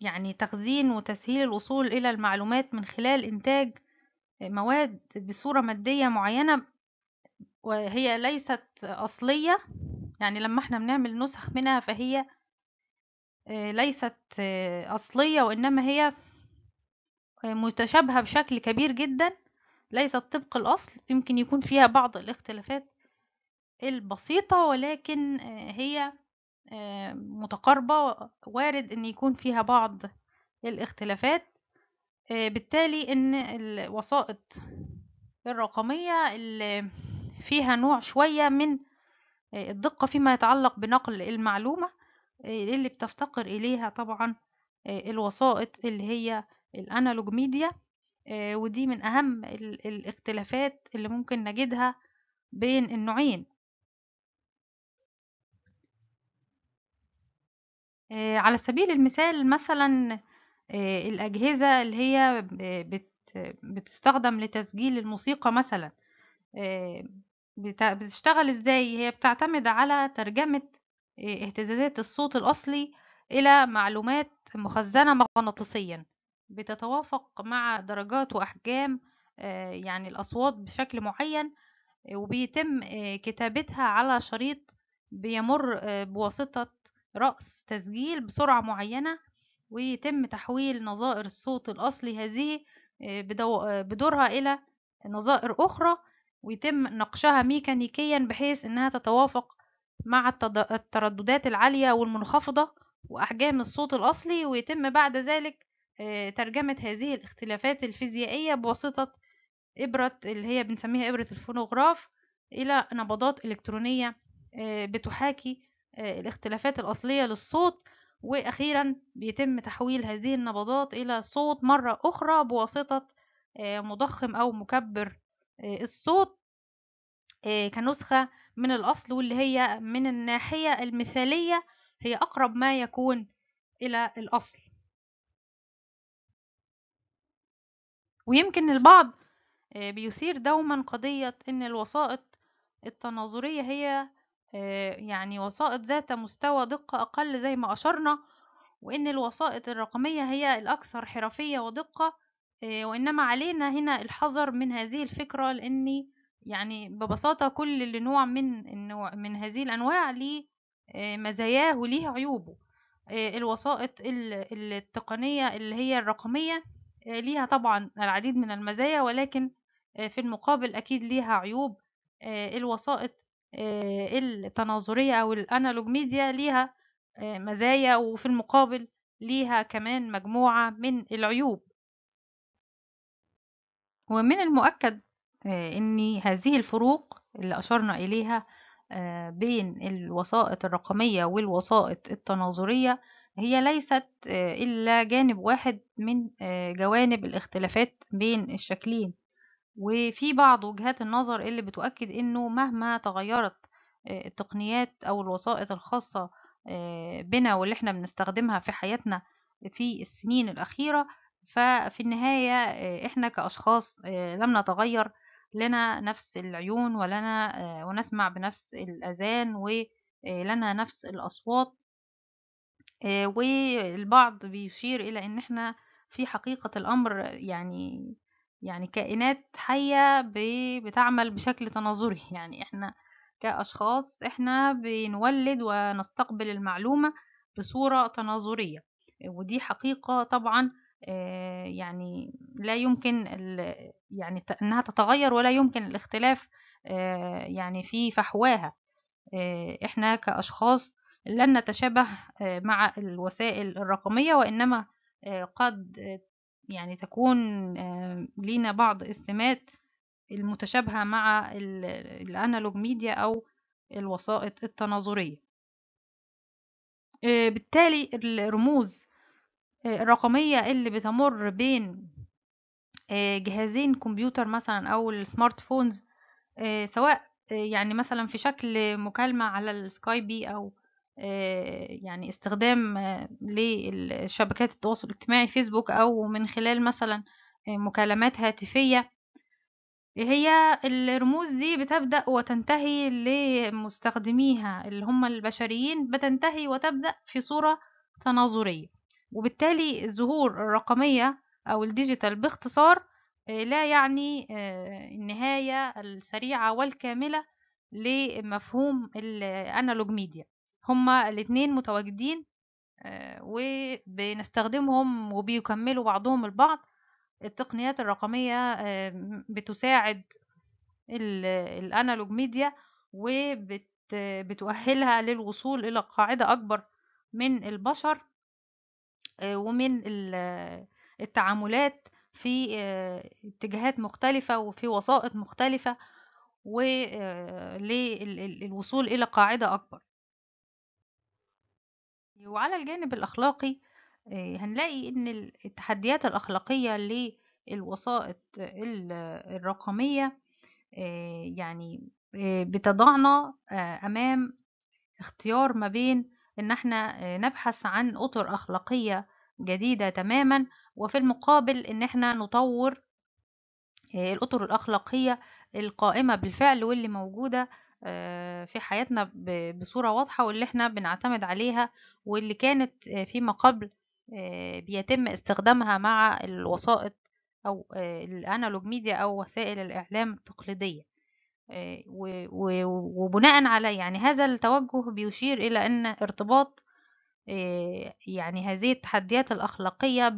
يعني تخزين وتسهيل الوصول إلى المعلومات من خلال إنتاج مواد بصورة مادية معينة وهي ليست أصلية يعني لما احنا بنعمل نسخ منها فهي آه، ليست آه، أصلية وإنما هي متشابهة بشكل كبير جدا ليست طبق الأصل يمكن يكون فيها بعض الاختلافات البسيطة ولكن آه، هي متقاربة وارد إن يكون فيها بعض الاختلافات آه، بالتالي ان الوسائط الرقمية اللي فيها نوع شوية من آه، الدقة فيما يتعلق بنقل المعلومة آه، اللي بتفتقر إليها طبعا الوسائط اللي هي الأنالوج ميديا ودي من أهم الاختلافات اللي ممكن نجدها بين النوعين على سبيل المثال مثلا آه، الأجهزة اللي هي بتستخدم لتسجيل الموسيقى مثلًا، آه، بتشتغل إزاي؟ هي بتعتمد على ترجمة آه، اهتزازات الصوت الأصلي إلى معلومات مخزنة مغناطيسيًا، بتتوافق مع درجات وأحجام يعني الأصوات بشكل معين، وبيتم كتابتها على شريط بيمُر بواسطة رأس تسجيل بسرعة معينة ويتم تحويل نظائر الصوت الأصلي هذه آه، آه، بدورها إلى نظائر أخرى ويتم نقشها ميكانيكيا بحيث أنها تتوافق مع الترددات العالية والمنخفضة وأحجام الصوت الأصلي ويتم بعد ذلك آه، ترجمة هذه الاختلافات الفيزيائية بواسطة إبرة اللي هي بنسميها إبرة الفونوغراف إلى نبضات إلكترونية بتحاكي الاختلافات الأصلية للصوت وأخيرا بيتم تحويل هذه النبضات إلى صوت مرة أخرى بواسطة آه، مضخم أو مكبر آه، الصوت آه، كنسخة من الأصل واللي هي من الناحية المثالية هي أقرب ما يكون إلى الأصل ويمكن البعض بيثير دوما قضية إن الوسائط التناظرية هي آه، يعني وسائط ذات مستوى دقة أقل زي ما أشرنا وإن الوسائط الرقمية هي الأكثر حرفية ودقة آه، وإنما علينا هنا الحذر من هذه الفكرة لأني يعني ببساطة كل نوع من النوع من هذه الأنواع ليه آه، مزاياه وليه عيوبه الوسائط التقنية اللي هي الرقمية ليها طبعا العديد من المزايا ولكن في المقابل أكيد ليها عيوب الوسائط آه، التناظرية أو الأنالوج ميديا ليها آه، مزايا وفي المقابل ليها كمان مجموعة من العيوب ومن المؤكد آه، أن هذه الفروق اللي أشرنا إليها بين الوسائط الرقمية والوسائط التناظرية هي ليست إلا جانب واحد من جوانب الاختلافات بين الشكلين وفي بعض وجهات النظر اللي بتؤكد إنه مهما تغيرت آه، التقنيات أو الوسائط الخاصة آه، بنا واللي احنا بنستخدمها في حياتنا في السنين الأخيرة ففي النهاية آه، احنا كأشخاص لم نتغير لنا نفس العيون ولنا ونسمع بنفس الأذان ولنا نفس الأصوات والبعض بيشير إلى إن احنا في حقيقة الأمر يعني يعني كائنات حية بتعمل بشكل تناظري يعني احنا كأشخاص احنا بنولد ونستقبل المعلومة بصورة تناظرية ودي حقيقة طبعا آه، يعني لا يمكن يعني انها تتغير ولا يمكن الاختلاف آه، يعني في فحواها آه، احنا كأشخاص لن نتشابه مع الوسائل الرقمية وإنما قد يعني تكون آه، لينا بعض السمات المتشابهة مع الأنالوج ميديا أو الوسائط التناظرية آه، بالتالي الرموز آه، الرقمية اللي بتمر بين جهازين كمبيوتر مثلا أو السمارت فونز سواء يعني مثلا في شكل مكالمة على السكايبي أو آه، يعني استخدام آه، لشبكات التواصل الاجتماعي فيسبوك أو من خلال مثلا آه، مكالمات هاتفية هي الرموز دي بتبدأ وتنتهي لمستخدميها اللي هم البشريين بتنتهي وتبدأ في صورة تناظرية وبالتالي الظهور الرقمية أو الديجيتال باختصار لا يعني النهاية السريعة والكاملة لمفهوم الأنالوج ميديا هما الاتنين متواجدين وبنستخدمهم وبيكملوا بعضهم البعض التقنيات الرقمية آمم، بتساعد الانالوج ميديا وبتؤهلها للوصول الى قاعدة اكبر من البشر ومن التعاملات في اتجاهات مختلفة وفي وسائط مختلفة وللوصول إلى قاعدة أكبر وعلى الجانب الأخلاقي آه، هنلاقي إن التحديات الأخلاقية للوسائط الرقمية آه، يعني آه، بتضعنا أمام اختيار ما بين إن إحنا نبحث عن أُطر أخلاقية جديدة تمامًا، وفي المقابل إن إحنا نطوّر الأُطر الأخلاقية القائمة بالفعل واللي موجودة آه، في حياتنا بصورة واضحة واللي احنا بنعتمد عليها واللي كانت في آه، فيما قبل آه، بيتم استخدامها مع الوسائط أو الأنالوج ميديا أو وسائل الإعلام التقليدية وبناء على يعني هذا التوجه بيشير إلى أن ارتباط يعني هذه التحديات الأخلاقية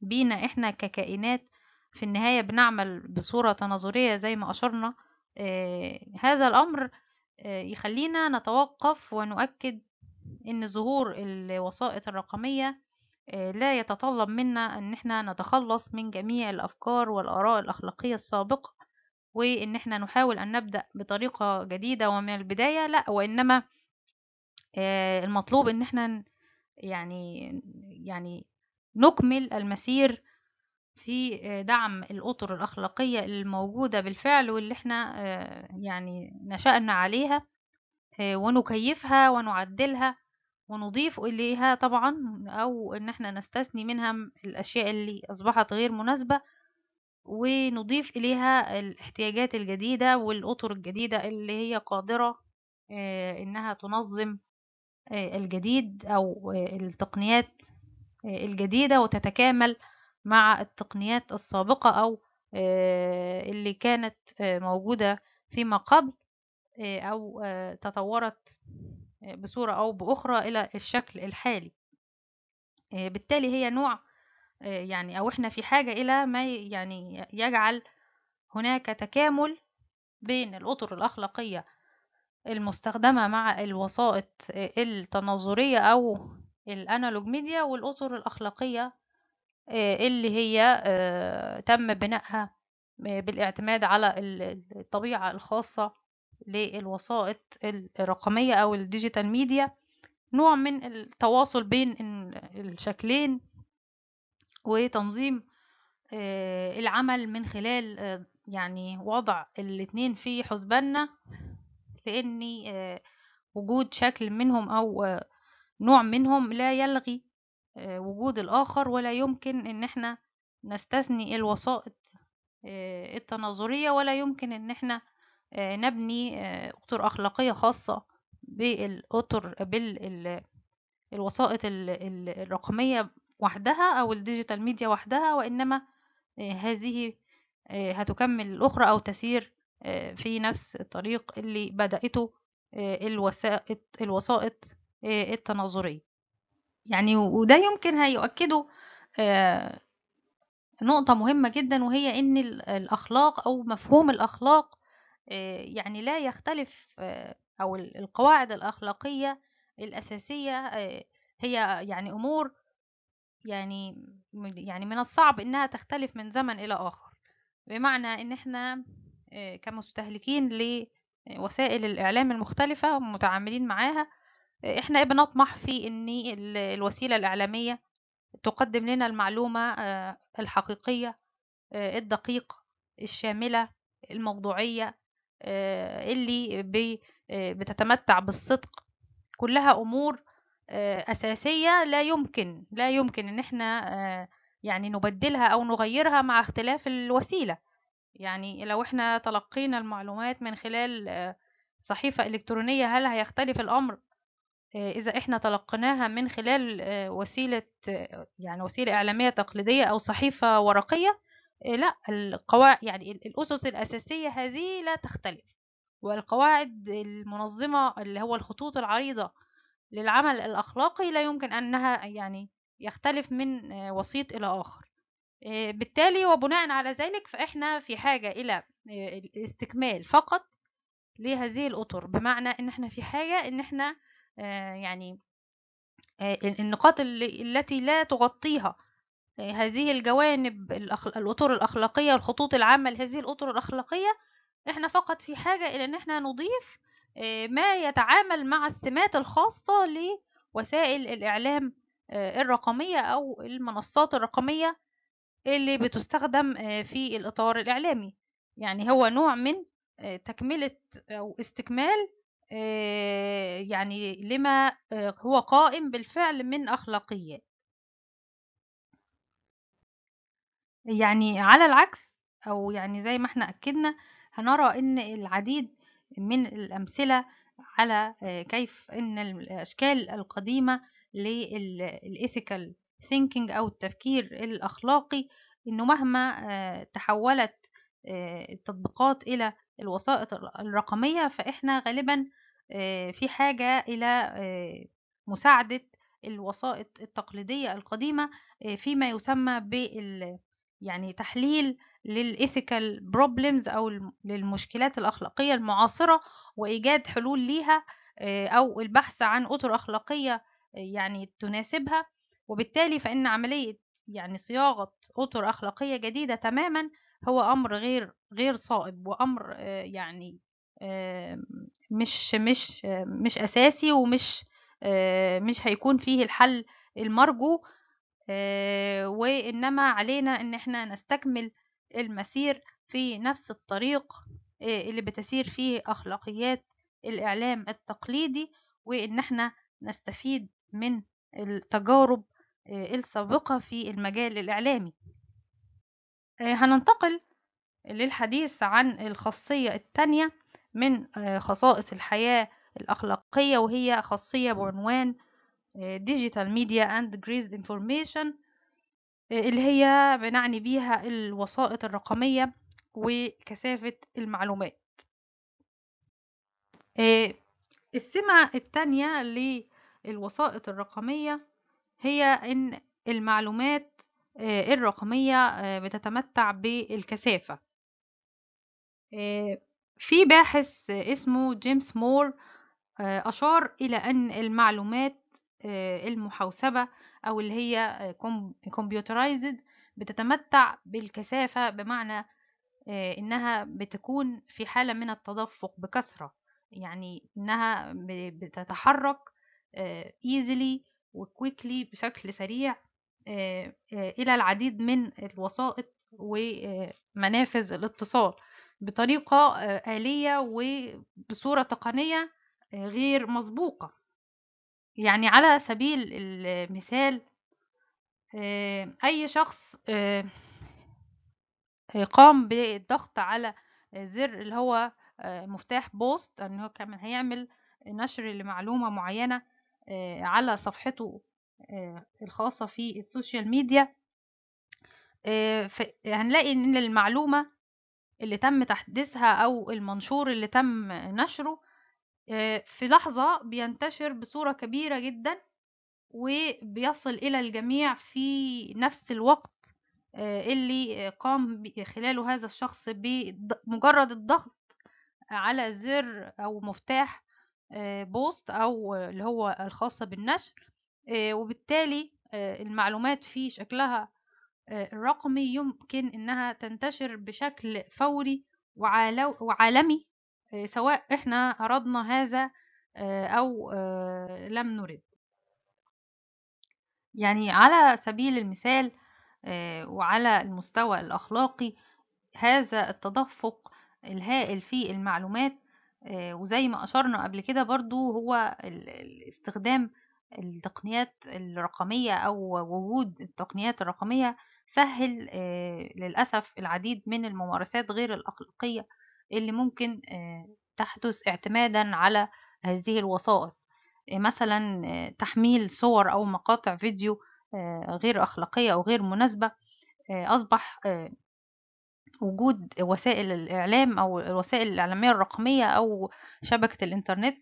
بينا احنا ككائنات في النهاية بنعمل بصورة تناظرية زي ما أشرنا هذا الأمر يخلينا نتوقف ونؤكد إن ظهور الوسائط الرقمية لا يتطلب منا إن إحنا نتخلص من جميع الأفكار والآراء الأخلاقية السابقة وإن إحنا نحاول أن نبدأ بطريقة جديدة ومن البداية لأ وإنما المطلوب إن إحنا يعني يعني نكمل المسير في آه، دعم الأطر الأخلاقية الموجودة بالفعل واللي احنا آه، يعني نشأنا عليها آه، ونكيفها ونعدلها ونضيف إليها طبعا أو إن احنا نستثني منها الأشياء اللي أصبحت غير مناسبة ونضيف إليها الاحتياجات الجديدة والأطر الجديدة اللي هي قادرة إنها تنظم الجديد أو التقنيات الجديدة وتتكامل مع التقنيات السابقة أو آه، اللي كانت آه، موجودة فيما قبل آه، أو تطورت بصورة أو بأخرى إلى الشكل الحالي بالتالي هي نوع يعني أو إحنا في حاجة إلى ما يعني يجعل هناك تكامل بين الأطر الأخلاقية المستخدمة مع الوسائط التناظرية أو الأنالوج ميديا والأطر الأخلاقية اللي هي تم بنائها بالاعتماد على الطبيعة الخاصة للوسائط الرقمية أو الديجيتال ميديا نوع من التواصل بين الشكلين وتنظيم العمل من خلال يعني وضع الاتنين في حُسباننا، لأن وجود شكل منهم أو نوع منهم لا يلغي آه، وجود الآخر ولا يمكن إن احنا نستثني الوسائط آه، التناظرية ولا يمكن إن احنا آه، نبني أطر أخلاقية خاصة بالأطر بالوسائط الرقمية وحدها أو الديجيتال ميديا وحدها وإنما هذه هتكمل الأخرى أو تسير في نفس الطريق اللي بدأته الوسائط الوسائط التناظرية يعني وده يمكن هيؤكده آه، نقطة مهمة جدا وهي إن الأخلاق أو مفهوم الأخلاق آه، يعني لا يختلف آه، أو القواعد الأخلاقية الأساسية هي يعني أمور يعني يعني من الصعب إنها تختلف من زمن إلى آخر بمعنى إن إحنا كمستهلكين لوسائل الإعلام المختلفة متعاملين معاها إحنا بنطمح في إن الوسيلة الإعلامية تقدم لنا المعلومة آه، الحقيقية آه، الدقيقة الشاملة الموضوعية آه، اللي بتتمتع بالصدق كلها أمور أساسية لا يمكن لا يمكن إن إحنا يعني نبدلها أو نغيرها مع اختلاف الوسيلة يعني لو إحنا تلقينا المعلومات من خلال صحيفة إلكترونية هل هيختلف الأمر آه، إذا إحنا تلقناها من خلال آه، وسيلة يعني وسيلة إعلامية تقليدية أو صحيفة ورقية آه، لا القواعد يعني الأسس الأساسية هذه لا تختلف والقواعد المنظمة اللي هو الخطوط العريضة للعمل الأخلاقي لا يمكن أنها يعني يختلف من وسيط إلى آخر بالتالي وبناء على ذلك فإحنا في حاجة إلى الاستكمال فقط لهذه الأطر بمعنى إن إحنا في حاجة إن إحنا آه، يعني آه، النقاط التي لا تغطيها آه، هذه الجوانب الأطر الأخلاقية الخطوط العامة لهذه الأطر الأخلاقية احنا فقط في حاجة إلى أن احنا نضيف ما يتعامل مع السمات الخاصة لوسائل الإعلام الرقمية أو المنصات الرقمية اللي بتستخدم في الإطار الإعلامي يعني هو نوع من تكملة أو استكمال آه، يعني لما آه، هو قائم بالفعل من أخلاقيات. يعني على العكس أو يعني زي ما إحنا أكدنا هنرى إن العديد من الأمثلة على آه، كيف إن الأشكال القديمة للإثيكال ثينكينج أو التفكير الأخلاقي إنه مهما تحولت التطبيقات إلى الوسائط الرقمية فإحنا غالبا في حاجة إلى مساعدة الوسائط التقليدية القديمة فيما يسمى بال يعني تحليل للإثيكال بروبلمز أو للمشكلات الأخلاقية المعاصرة وإيجاد حلول ليها أو البحث عن أطر أخلاقية يعني تناسبها وبالتالي فإن عملية يعني صياغة أطر أخلاقية جديدة تماما هو أمر غير غير صائب وأمر آه، يعني آه، مش مش مش أساسي ومش آه، مش هيكون فيه الحل المرجو وإنما علينا إن إحنا نستكمل المسير في نفس الطريق اللي بتسير فيه أخلاقيات الإعلام التقليدي وإن إحنا نستفيد من التجارب السابقة في المجال الإعلامي آه، هننتقل للحديث عن الخاصية التانية من آه، خصائص الحياة الأخلاقية، وهي خاصية بعنوان آه، digital media and great information اللي هي بنعني بيها الوسائط الرقمية وكثافة المعلومات. السمة التانية للوسائط الرقمية هي إن المعلومات آه، الرقمية آه، بتتمتع بالكثافة. آه، في باحث اسمه جيمس مور أشار إلى أن المعلومات المحوسبة أو اللي هي كمبيوترايزد بتتمتع بالكثافة، بمعنى إنها بتكون في حالة من التدفق بكثرة، يعني إنها بتتحرك easily وquickly بشكل سريع. آه، آه، إلى العديد من الوسائط ومنافذ الاتصال بطريقة آه، آلية وبصورة تقنية غير مسبوقة يعني على سبيل المثال أي شخص قام بالضغط على زر اللي هو مفتاح بوست أنه كمان هيعمل نشر لمعلومة معينة على صفحته آه، الخاصة في السوشيال ميديا آه، هنلاقي ان المعلومة اللي تم تحديثها او المنشور اللي تم نشره آه، في لحظة بينتشر بصورة كبيرة جدا وبيصل إلى الجميع في نفس الوقت اللي قام خلاله هذا الشخص بمجرد الضغط على زر أو مفتاح بوست أو اللي هو الخاصة بالنشر وبالتالي المعلومات في شكلها الرقمي يمكن انها تنتشر بشكل فوري وعالمي سواء احنا اردنا هذا او لم نرد يعني على سبيل المثال وعلى المستوى الاخلاقي هذا التدفق الهائل في المعلومات وزي ما اشرنا قبل كده برضو هو الاستخدام التقنيات الرقمية أو وجود التقنيات الرقمية سهل آه، للأسف العديد من الممارسات غير الأخلاقية اللي ممكن آه، تحدث اعتمادا على هذه الوسائط آه، مثلا تحميل صور أو مقاطع فيديو غير أخلاقية أو غير مناسبة أصبح وجود وسائل الإعلام أو الوسائل الإعلامية الرقمية أو شبكة الإنترنت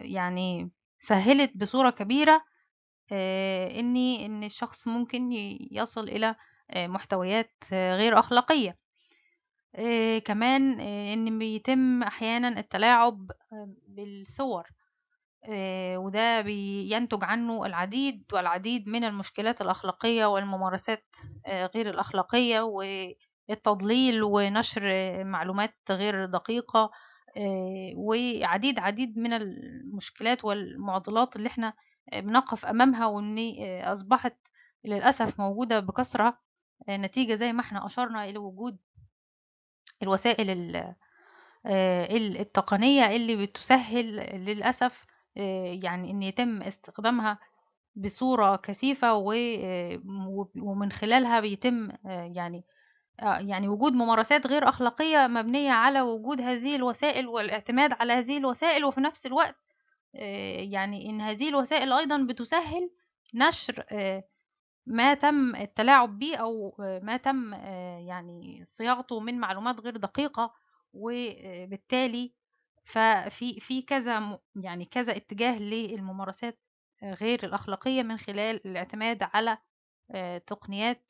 يعني سهّلت بصورة كبيرة إني إن الشخص ممكن يصل إلى محتويات غير أخلاقية. كمان إن بيتم أحيانًا التلاعب آمم، بالصور، وده بينتج عنه العديد والعديد من المشكلات الأخلاقية والممارسات غير الأخلاقية والتضليل ونشر معلومات غير دقيقة. آه، وعديد عديد من المشكلات والمعضلات اللي احنا بنقف امامها وان آه، اصبحت للاسف موجوده بكثره آه، نتيجه زي ما احنا اشرنا الى وجود الوسائل التقنيه اللي بتسهل للاسف يعني ان يتم استخدامها بصوره كثيفه ومن خلالها بيتم يعني آه، يعني وجود ممارسات غير أخلاقية مبنية على وجود هذه الوسائل والاعتماد على هذه الوسائل وفي نفس الوقت آه، يعني إن هذه الوسائل أيضا بتسهل نشر آه، ما تم التلاعب به أو ما تم يعني صياغته من معلومات غير دقيقة وبالتالي ففي في كذا يعني كذا اتجاه للممارسات غير الأخلاقية من خلال الاعتماد على تقنيات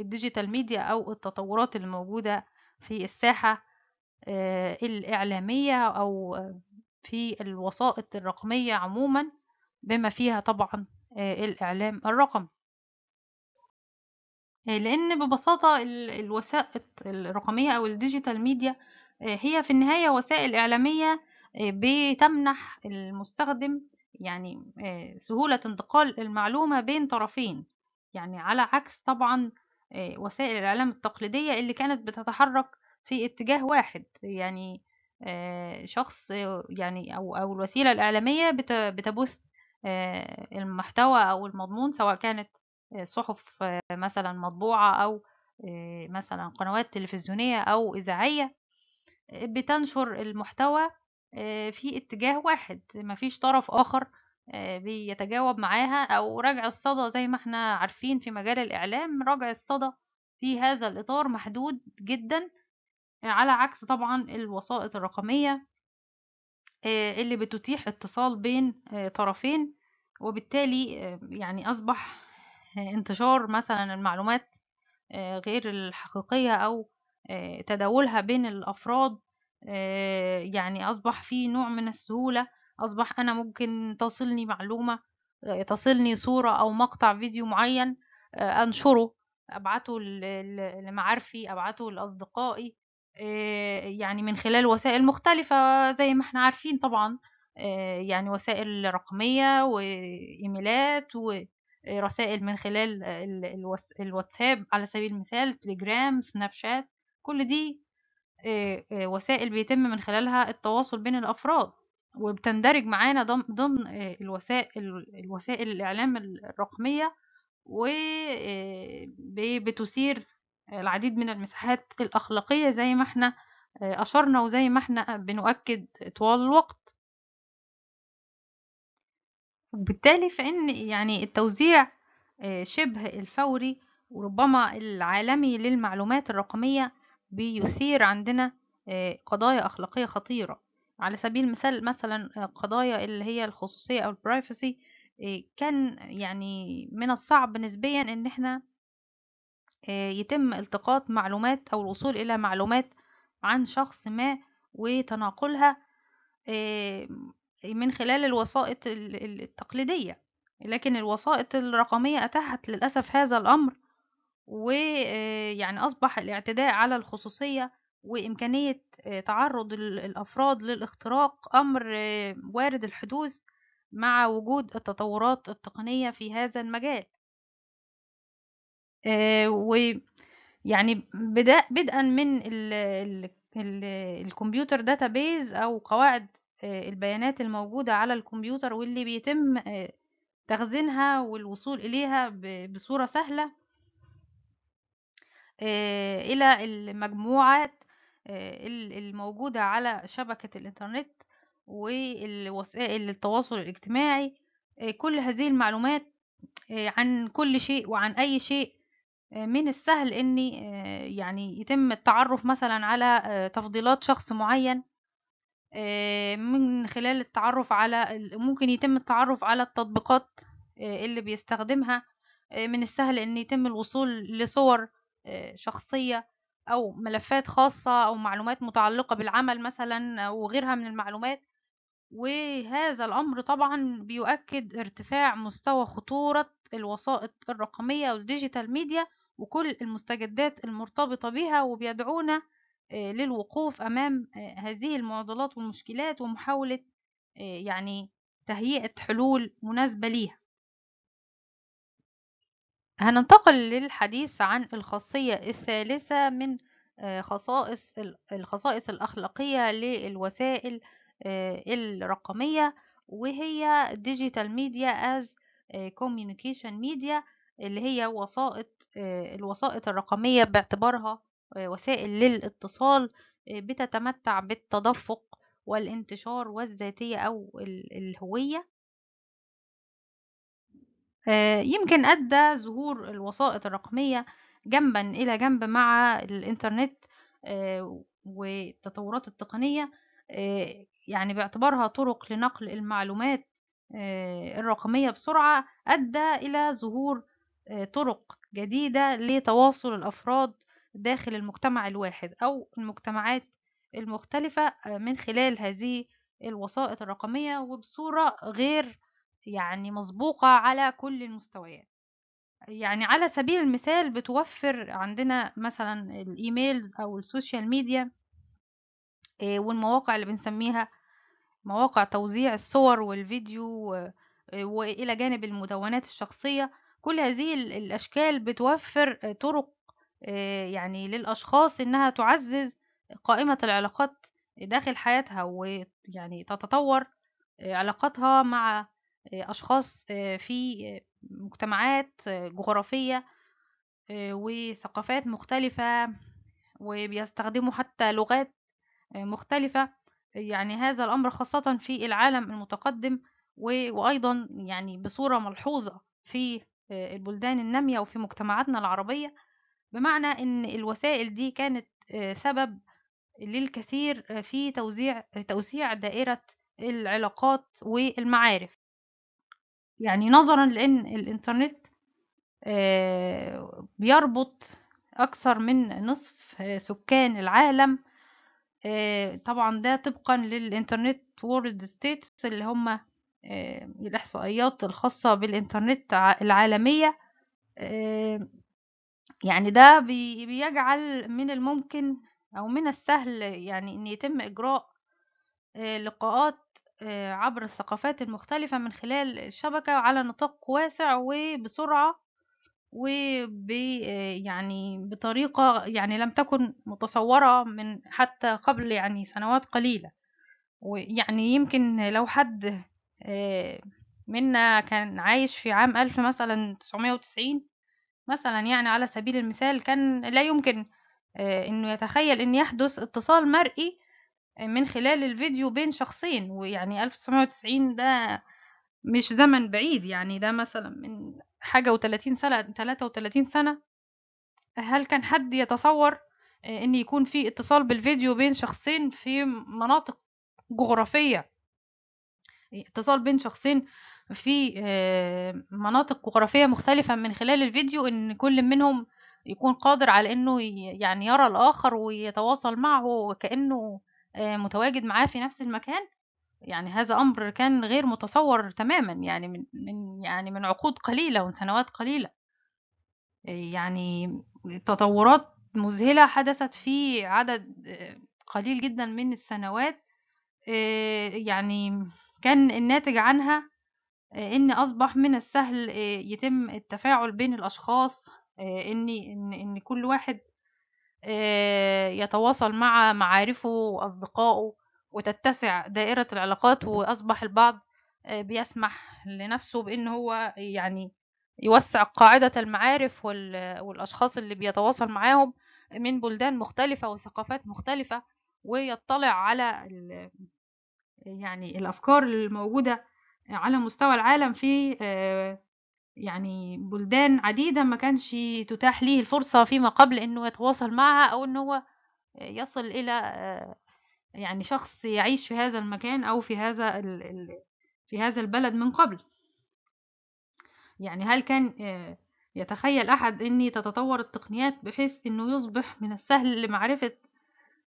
الديجيتال ميديا أو التطورات الموجودة في الساحة آه، الإعلامية أو في الوسائط الرقمية عموما بما فيها طبعا آه، الإعلام الرقمي آه، لأن ببساطة الوسائط الرقمية أو الديجيتال ميديا هي في النهاية وسائل إعلامية بتمنح المستخدم يعني سهولة انتقال المعلومة بين طرفين يعني على عكس طبعا وسائل الإعلام التقليدية اللي كانت بتتحرّك في اتجاه واحد، يعني شخص يعني أو أو الوسيلة الإعلامية بتبُث المحتوى أو المضمون سواء كانت صُحُف مثلًا مطبوعة أو مثلًا قنوات تلفزيونية أو إذاعية، بتنشُر المحتوى في اتجاه واحد، مفيش طرف آخر آه، بيتجاوب معاها أو رَجْع الصدى زي ما إحنا عارفين في مجال الإعلام، رَجْع الصدى في هذا الإطار محدود جدًا، آه، على عكس طبعًا الوسائط الرقمية آه، اللي بتتيح اتصال بين طرفين، وبالتالي يعني أصبح انتشار مثلًا المعلومات غير الحقيقية أو تداولها بين الأفراد يعني أصبح في نوع من السهولة أصبح أنا ممكن تصلني معلومة آه، تصلني صورة أو مقطع فيديو معين آه، أنشره أبعته لمعارفي أبعته لأصدقائي آه، يعني من خلال وسائل مختلفة زي ما احنا عارفين طبعا يعني وسائل رقمية وإيميلات ورسائل من خلال الواتساب على سبيل المثال تليجرام سناب شات كل دي وسائل بيتم من خلالها التواصل بين الأفراد وبتندرج معانا ضمن آه، الوسائل الوسائل الإعلام الرقمية وبتثير آه، العديد من المساحات الأخلاقية زي ما احنا آه، أشرنا وزي ما احنا بنؤكد طوال الوقت وبالتالي فإن يعني التوزيع شبه الفوري وربما العالمي للمعلومات الرقمية بيثير عندنا قضايا أخلاقية خطيرة على سبيل المثال مثلا آه، قضايا اللي هي الخصوصية أو البرايفسي آه، كان يعني من الصعب نسبيا إن احنا آه، يتم التقاط معلومات أو الوصول إلى معلومات عن شخص ما وتناقلها من خلال الوسائط التقليدية لكن الوسائط الرقمية أتاحت للأسف هذا الأمر ويعني أصبح الاعتداء على الخصوصية وإمكانية آه، تعرض الأفراد للاختراق أمر آه، وارد الحدوث مع وجود التطورات التقنية في هذا المجال آه، ويعني بدءا من الكمبيوتر داتابيز أو قواعد البيانات الموجودة على الكمبيوتر واللي بيتم تخزينها والوصول إليها بصورة سهلة إلى المجموعات آه، الموجودة على شبكة الإنترنت والوسائل التواصل الاجتماعي آه، كل هذه المعلومات آه، عن كل شيء وعن أي شيء من السهل إن يعني يتم التعرف مثلا على تفضيلات شخص معين من خلال التعرف على ممكن يتم التعرف على التطبيقات اللي بيستخدمها من السهل إن يتم الوصول لصور شخصية أو ملفات خاصة أو معلومات متعلقة بالعمل مثلا وغيرها من المعلومات وهذا الأمر طبعا بيؤكد ارتفاع مستوى خطورة الوسائط الرقمية والديجيتال ميديا وكل المستجدات المرتبطة بها وبيدعونا آه، للوقوف أمام آه، هذه المعضلات والمشكلات ومحاولة آه، يعني تهيئة حلول مناسبة ليها هننتقل للحديث عن الخاصية الثالثة من آه، خصائص الخصائص الأخلاقية للوسائل آه، الرقمية وهي ديجيتال ميديا از كوميونيكيشن ميديا اللي هي وسائط آه، الوسائط الرقمية باعتبارها وسائل للاتصال بتتمتع بالتدفق والانتشار والذاتية أو الهوية آه، يمكن أدى ظهور الوسائط الرقمية جنبا إلى جنب مع الإنترنت آه، والتطورات التقنية آه، يعني باعتبارها طرق لنقل المعلومات الرقمية بسرعة أدى إلى ظهور طرق جديدة لتواصل الأفراد داخل المجتمع الواحد أو المجتمعات المختلفة من خلال هذه الوسائط الرقمية وبصورة غير يعني مسبوقة على كل المستويات يعني على سبيل المثال بتوفر عندنا مثلا الايميلز او السوشيال ميديا آه، والمواقع اللي بنسميها مواقع توزيع الصور والفيديو آه، والى جانب المدونات الشخصيه كل هذه الاشكال بتوفر طرق آه، يعني للاشخاص انها تعزز قائمه العلاقات داخل حياتها ويعني تتطور علاقتها مع آه، أشخاص آه، في آه، مجتمعات جغرافية وثقافات مختلفة وبيستخدموا حتى لغات مختلفة يعني هذا الأمر خاصة في العالم المتقدم وأيضا يعني بصورة ملحوظة في البلدان النامية وفي مجتمعاتنا العربية بمعنى أن الوسائل دي كانت سبب للكثير في توزيع توسيع دائرة العلاقات والمعارف يعني نظرا لأن الإنترنت آه، بيربط أكثر من نصف آه، سكان العالم آه، طبعا ده طبقا للإنترنت وورد ستيتس اللي هم الإحصائيات الخاصة بالإنترنت العالمية يعني ده بيجعل من الممكن أو من السهل يعني إن يتم إجراء لقاءات آه، عبر الثقافات المختلفة من خلال الشبكة على نطاق واسع وبسرعة وب آه، يعني بطريقة يعني لم تكن متصورة من حتى قبل يعني سنوات قليلة، ويعني يمكن لو حد آه، منا كان عايش في عام ألف مثلًا وتسعين مثلًا يعني على سبيل المثال، كان لا يمكن إنه يتخيل إن يحدث اتصال مرئي من خلال الفيديو بين شخصين ويعني 1990 ده مش زمن بعيد يعني ده مثلا من حاجة وتلاتين سنة تلاتة وتلاتين سنة هل كان حد يتصور آه، ان يكون في اتصال بالفيديو بين شخصين في مناطق جغرافية اتصال بين شخصين في آه، مناطق جغرافية مختلفة من خلال الفيديو ان كل منهم يكون قادر على انه يعني يرى الاخر ويتواصل معه وكأنه آه، متواجد معاه في نفس المكان، يعني هذا أمر كان غير متصوّر تمامًا، يعني من من يعني من عقود قليلة وسنوات قليلة. آه، يعني تطوّرات مذهلة حدثت في عدد آه، قليل جدًا من السنوات، يعني كان الناتج عنها إن أصبح من السهل يتم التفاعل بين الأشخاص، إن إن إن كل واحد آه، يتواصل مع معارفه وأصدقائه وتتسع دائرة العلاقات وأصبح البعض آه، بيسمح لنفسه بأن هو يعني يوسع قاعدة المعارف والأشخاص اللي بيتواصل معاهم من بلدان مختلفة وثقافات مختلفة ويطلع على يعني الأفكار الموجودة على مستوى العالم في آه، يعني بلدان عديدة ما كانش تتاح ليه الفرصة فيما قبل أنه يتواصل معها أو أنه هو يصل إلى آه، يعني شخص يعيش في هذا المكان أو في هذا في هذا البلد من قبل يعني هل كان آه، يتخيل أحد أن تتطور التقنيات بحيث أنه يصبح من السهل لمعرفة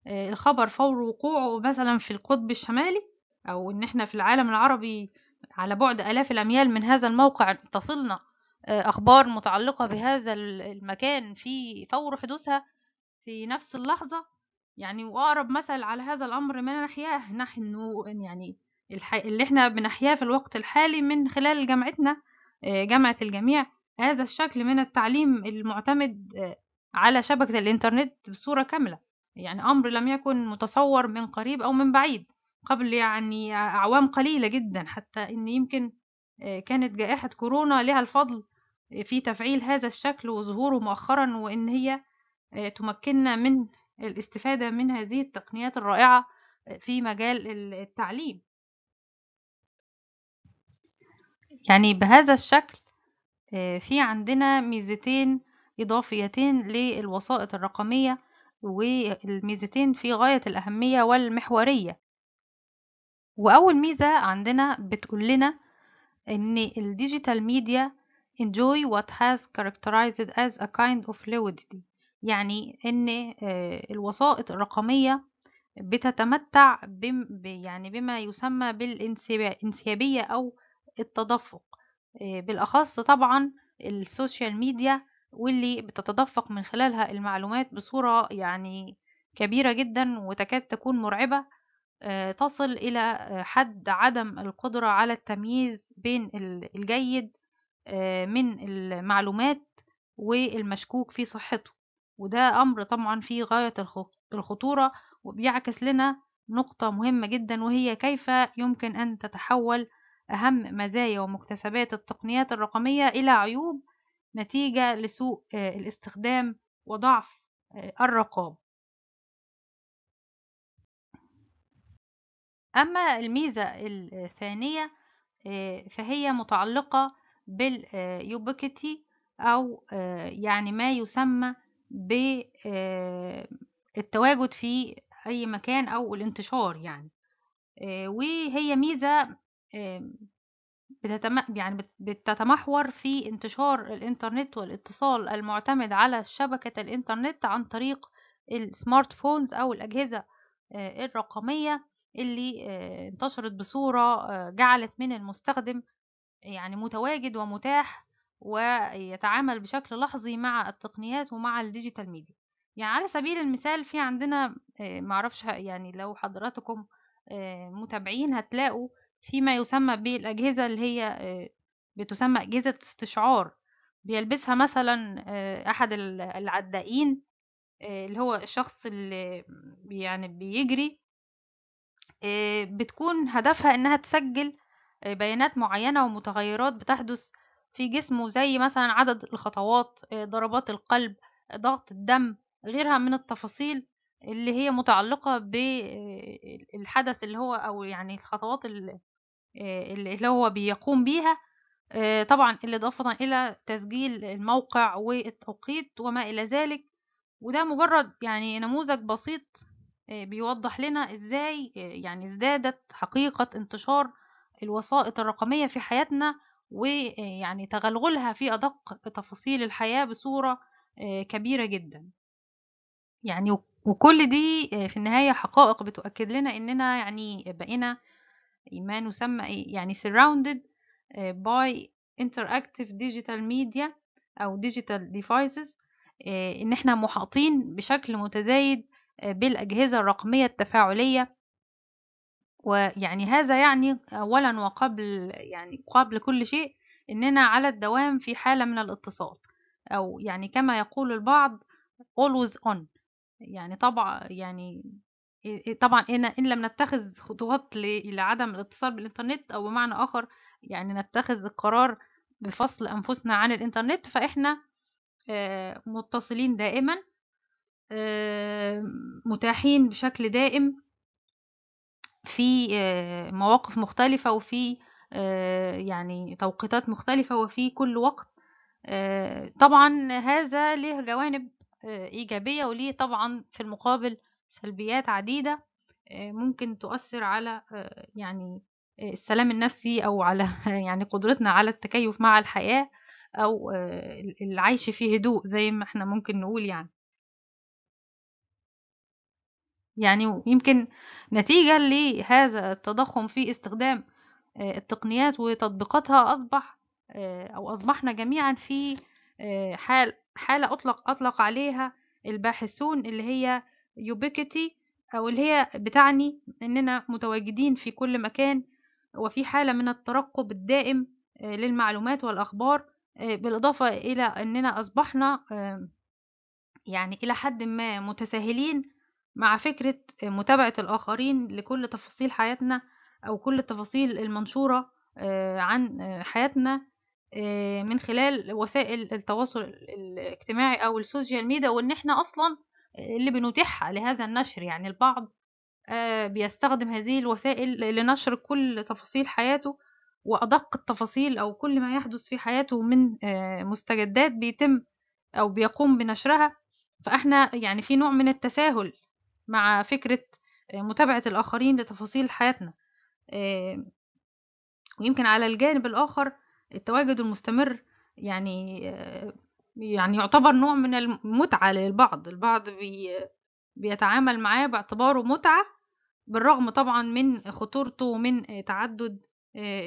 آه، الخبر فور وقوعه مثلا في القطب الشمالي أو أن احنا في العالم العربي على بعد آلاف الأميال من هذا الموقع تصلنا آه، أخبار متعلقة بهذا المكان في فور حدوثها في نفس اللحظة يعني وأقرب مثل على هذا الأمر ما نحياه نحن يعني اللي احنا بنحياه في الوقت الحالي من خلال جامعتنا آه، جامعة الجميع هذا الشكل من التعليم المعتمد آه، على شبكة الإنترنت بصورة كاملة يعني أمر لم يكن متصور من قريب أو من بعيد قبل يعني أعوام قليلة جدا حتى إن يمكن آه، كانت جائحة كورونا لها الفضل في تفعيل هذا الشكل وظهوره مؤخرا وإن هي آه، تمكننا من الاستفادة من هذه التقنيات الرائعة آه، في مجال التعليم يعني بهذا الشكل في عندنا ميزتين إضافيتين للوسائط الرقمية والميزتين في غاية الأهمية والمحورية وأول ميزة عندنا بتقول لنا إن الديجيتال ميديا enjoy what has characterized as a kind of fluidity يعني إن آه، الوسائط الرقمية بتتمتع بم يعني بما يسمى بالانسيابية أو التدفق آه، بالأخص طبعا السوشيال ميديا واللي بتتدفق من خلالها المعلومات بصورة يعني كبيرة جدا وتكاد تكون مرعبة آه، تصل إلى آه، حد عدم القدرة على التمييز بين الجيد آه، من المعلومات والمشكوك في صحته وده أمر طبعا في غاية الخطورة وبيعكس لنا نقطة مهمة جدا وهي كيف يمكن أن تتحول أهم مزايا ومكتسبات التقنيات الرقمية إلى عيوب نتيجة لسوء الاستخدام وضعف الرقابة أما الميزة الثانية آه، فهي متعلقة باليوبكتي آه، أو آه، يعني ما يسمى بالتواجد في أي مكان أو الانتشار يعني وهي ميزة بتتم... يعني بتتمحور في انتشار الإنترنت والاتصال المعتمد على شبكة الإنترنت عن طريق السمارت فونز أو الأجهزة الرقمية اللي آه، انتشرت بصورة آه، جعلت من المستخدم يعني متواجد ومتاح ويتعامل بشكل لحظي مع التقنيات ومع الديجيتال ميديا يعني على سبيل المثال في عندنا آه، معرفش يعني لو حضراتكم متابعين هتلاقوا فيما يسمى بالأجهزة اللي هي بتسمى أجهزة استشعار بيلبسها مثلا أحد العدائين اللي هو الشخص اللي يعني بيجري آه، بتكون هدفها انها تسجل آه، بيانات معينة ومتغيرات بتحدث في جسمه زي مثلا عدد الخطوات آه، ضربات القلب ضغط الدم غيرها من التفاصيل اللي هي متعلقة بالحدث اللي هو او يعني الخطوات اللي, هو بيقوم بيها طبعا اضافة الى تسجيل الموقع والتوقيت وما الى ذلك وده مجرد يعني نموذج بسيط آه، بيوضح لنا ازاي آه، يعني ازدادت حقيقة انتشار الوسائط الرقمية في حياتنا ويعني آه، تغلغلها في أدق تفاصيل الحياة بصورة كبيرة جدا يعني وكل دي في النهاية حقائق بتؤكد لنا إننا يعني بقينا ما نسمى إيه، يعني surrounded by interactive digital media أو digital devices إن إحنا محاطين بشكل متزايد بالأجهزة الرقمية التفاعلية ويعني هذا يعني أولا وقبل يعني قبل كل شيء إننا على الدوام في حالة من الاتصال أو يعني كما يقول البعض always on يعني طبعا يعني طبعا إن, إن لم نتخذ خطوات لعدم الاتصال بالإنترنت أو بمعنى آخر يعني نتخذ القرار بفصل أنفسنا عن الإنترنت فإحنا آه، متصلين دائما آه، متاحين بشكل دائم في آه، مواقف مختلفة وفي آه، يعني توقيتات مختلفة وفي كل وقت طبعا هذا له جوانب إيجابية وليه طبعا في المقابل سلبيات عديدة ممكن تؤثر على يعني السلام النفسي أو على يعني قدرتنا على التكيف مع الحياة أو العيش في هدوء زي ما احنا ممكن نقول يعني يعني ويمكن نتيجة لهذا التضخم في استخدام آه، التقنيات وتطبيقاتها أصبح آه، أو أصبحنا جميعا في آه، حال حالة أطلق أطلق عليها الباحثون اللي هي يوبيكتي أو اللي هي بتعني إننا متواجدين في كل مكان وفي حالة من الترقب الدائم للمعلومات والأخبار بالإضافة إلى أننا أصبحنا يعني إلى حد ما متساهلين مع فكرة متابعة الآخرين لكل تفاصيل حياتنا أو كل التفاصيل المنشورة آه، عن حياتنا آه، من خلال وسائل التواصل الاجتماعي أو السوشيال ميديا وإن إحنا أصلا اللي بنتيحها لهذا النشر يعني البعض آه، بيستخدم هذه الوسائل لنشر كل تفاصيل حياته وأدق التفاصيل أو كل ما يحدث في حياته من مستجدات بيتم أو بيقوم بنشرها فإحنا يعني في نوع من التساهل مع فكرة آه، متابعة الآخرين لتفاصيل حياتنا آه، ويمكن على الجانب الآخر التواجد المستمر يعني آه، يعني يعتبر نوع من المتعة للبعض البعض بي بيتعامل معاه باعتباره متعة بالرغم طبعا من خطورته ومن تعدد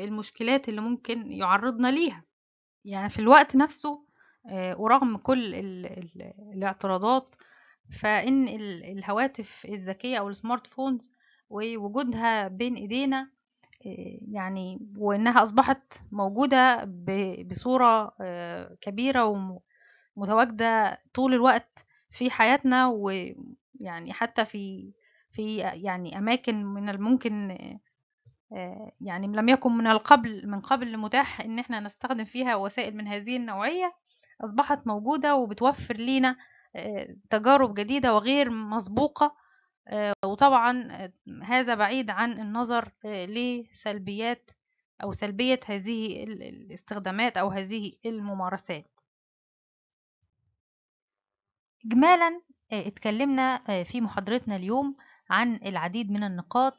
المشكلات اللي ممكن يعرضنا ليها يعني في الوقت نفسه ورغم كل الاعتراضات فإن الهواتف الذكية أو السمارت فونز ووجودها بين إيدينا آه، يعني وإنها أصبحت موجودة بصورة آه، كبيرة ومتواجدة طول الوقت في حياتنا ويعني حتى في في يعني أماكن من الممكن آه، يعني لم يكن من القبل من قبل متاح إن احنا نستخدم فيها وسائل من هذه النوعية أصبحت موجودة وبتوفر لينا تجارب جديدة وغير مسبوقة آه، وطبعا آه، هذا بعيد عن النظر آه، لسلبيات أو سلبية هذه الاستخدامات أو هذه الممارسات إجمالا اتكلمنا في محاضرتنا اليوم عن العديد من النقاط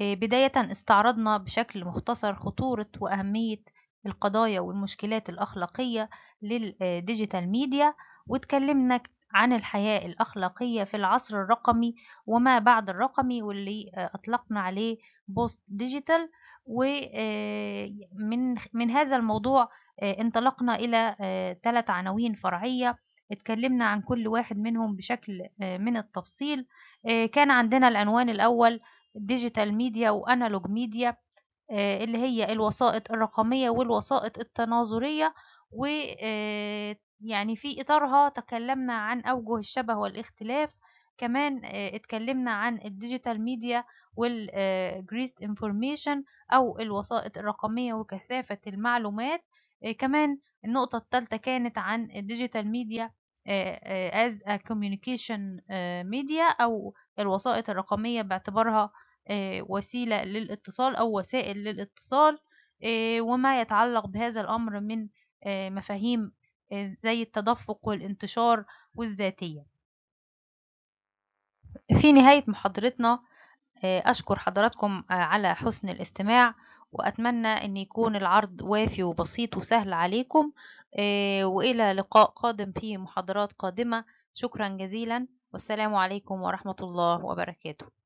بداية استعرضنا بشكل مختصر خطورة وأهمية القضايا والمشكلات الأخلاقية للديجيتال ميديا واتكلمنا عن الحياة الأخلاقية في العصر الرقمي وما بعد الرقمي واللي آه، أطلقنا عليه بوست ديجيتال ومن آه، من هذا الموضوع آه، انطلقنا إلى ثلاث عناوين فرعية اتكلمنا عن كل واحد منهم بشكل من التفصيل كان عندنا العنوان الأول ديجيتال ميديا وأنالوج ميديا اللي هي الوسائط الرقمية والوسائط التناظرية و يعني في إطارها تكلمنا عن أوجه الشبه والاختلاف كمان آه، اتكلمنا عن الديجيتال ميديا والجريست انفورميشن أو الوسائط الرقمية وكثافة المعلومات آه، كمان النقطة الثالثة كانت عن الديجيتال آه، ميديا as a communication media أو الوسائط الرقمية باعتبارها وسيلة للاتصال أو وسائل للاتصال وما يتعلق بهذا الأمر من مفاهيم زي التدفق والانتشار والذاتية في نهاية محاضرتنا آه، أشكر حضراتكم آه، على حسن الاستماع وأتمنى أن يكون العرض وافي وبسيط وسهل عليكم آه، وإلى لقاء قادم في محاضرات قادمة شكرا جزيلا والسلام عليكم ورحمة الله وبركاته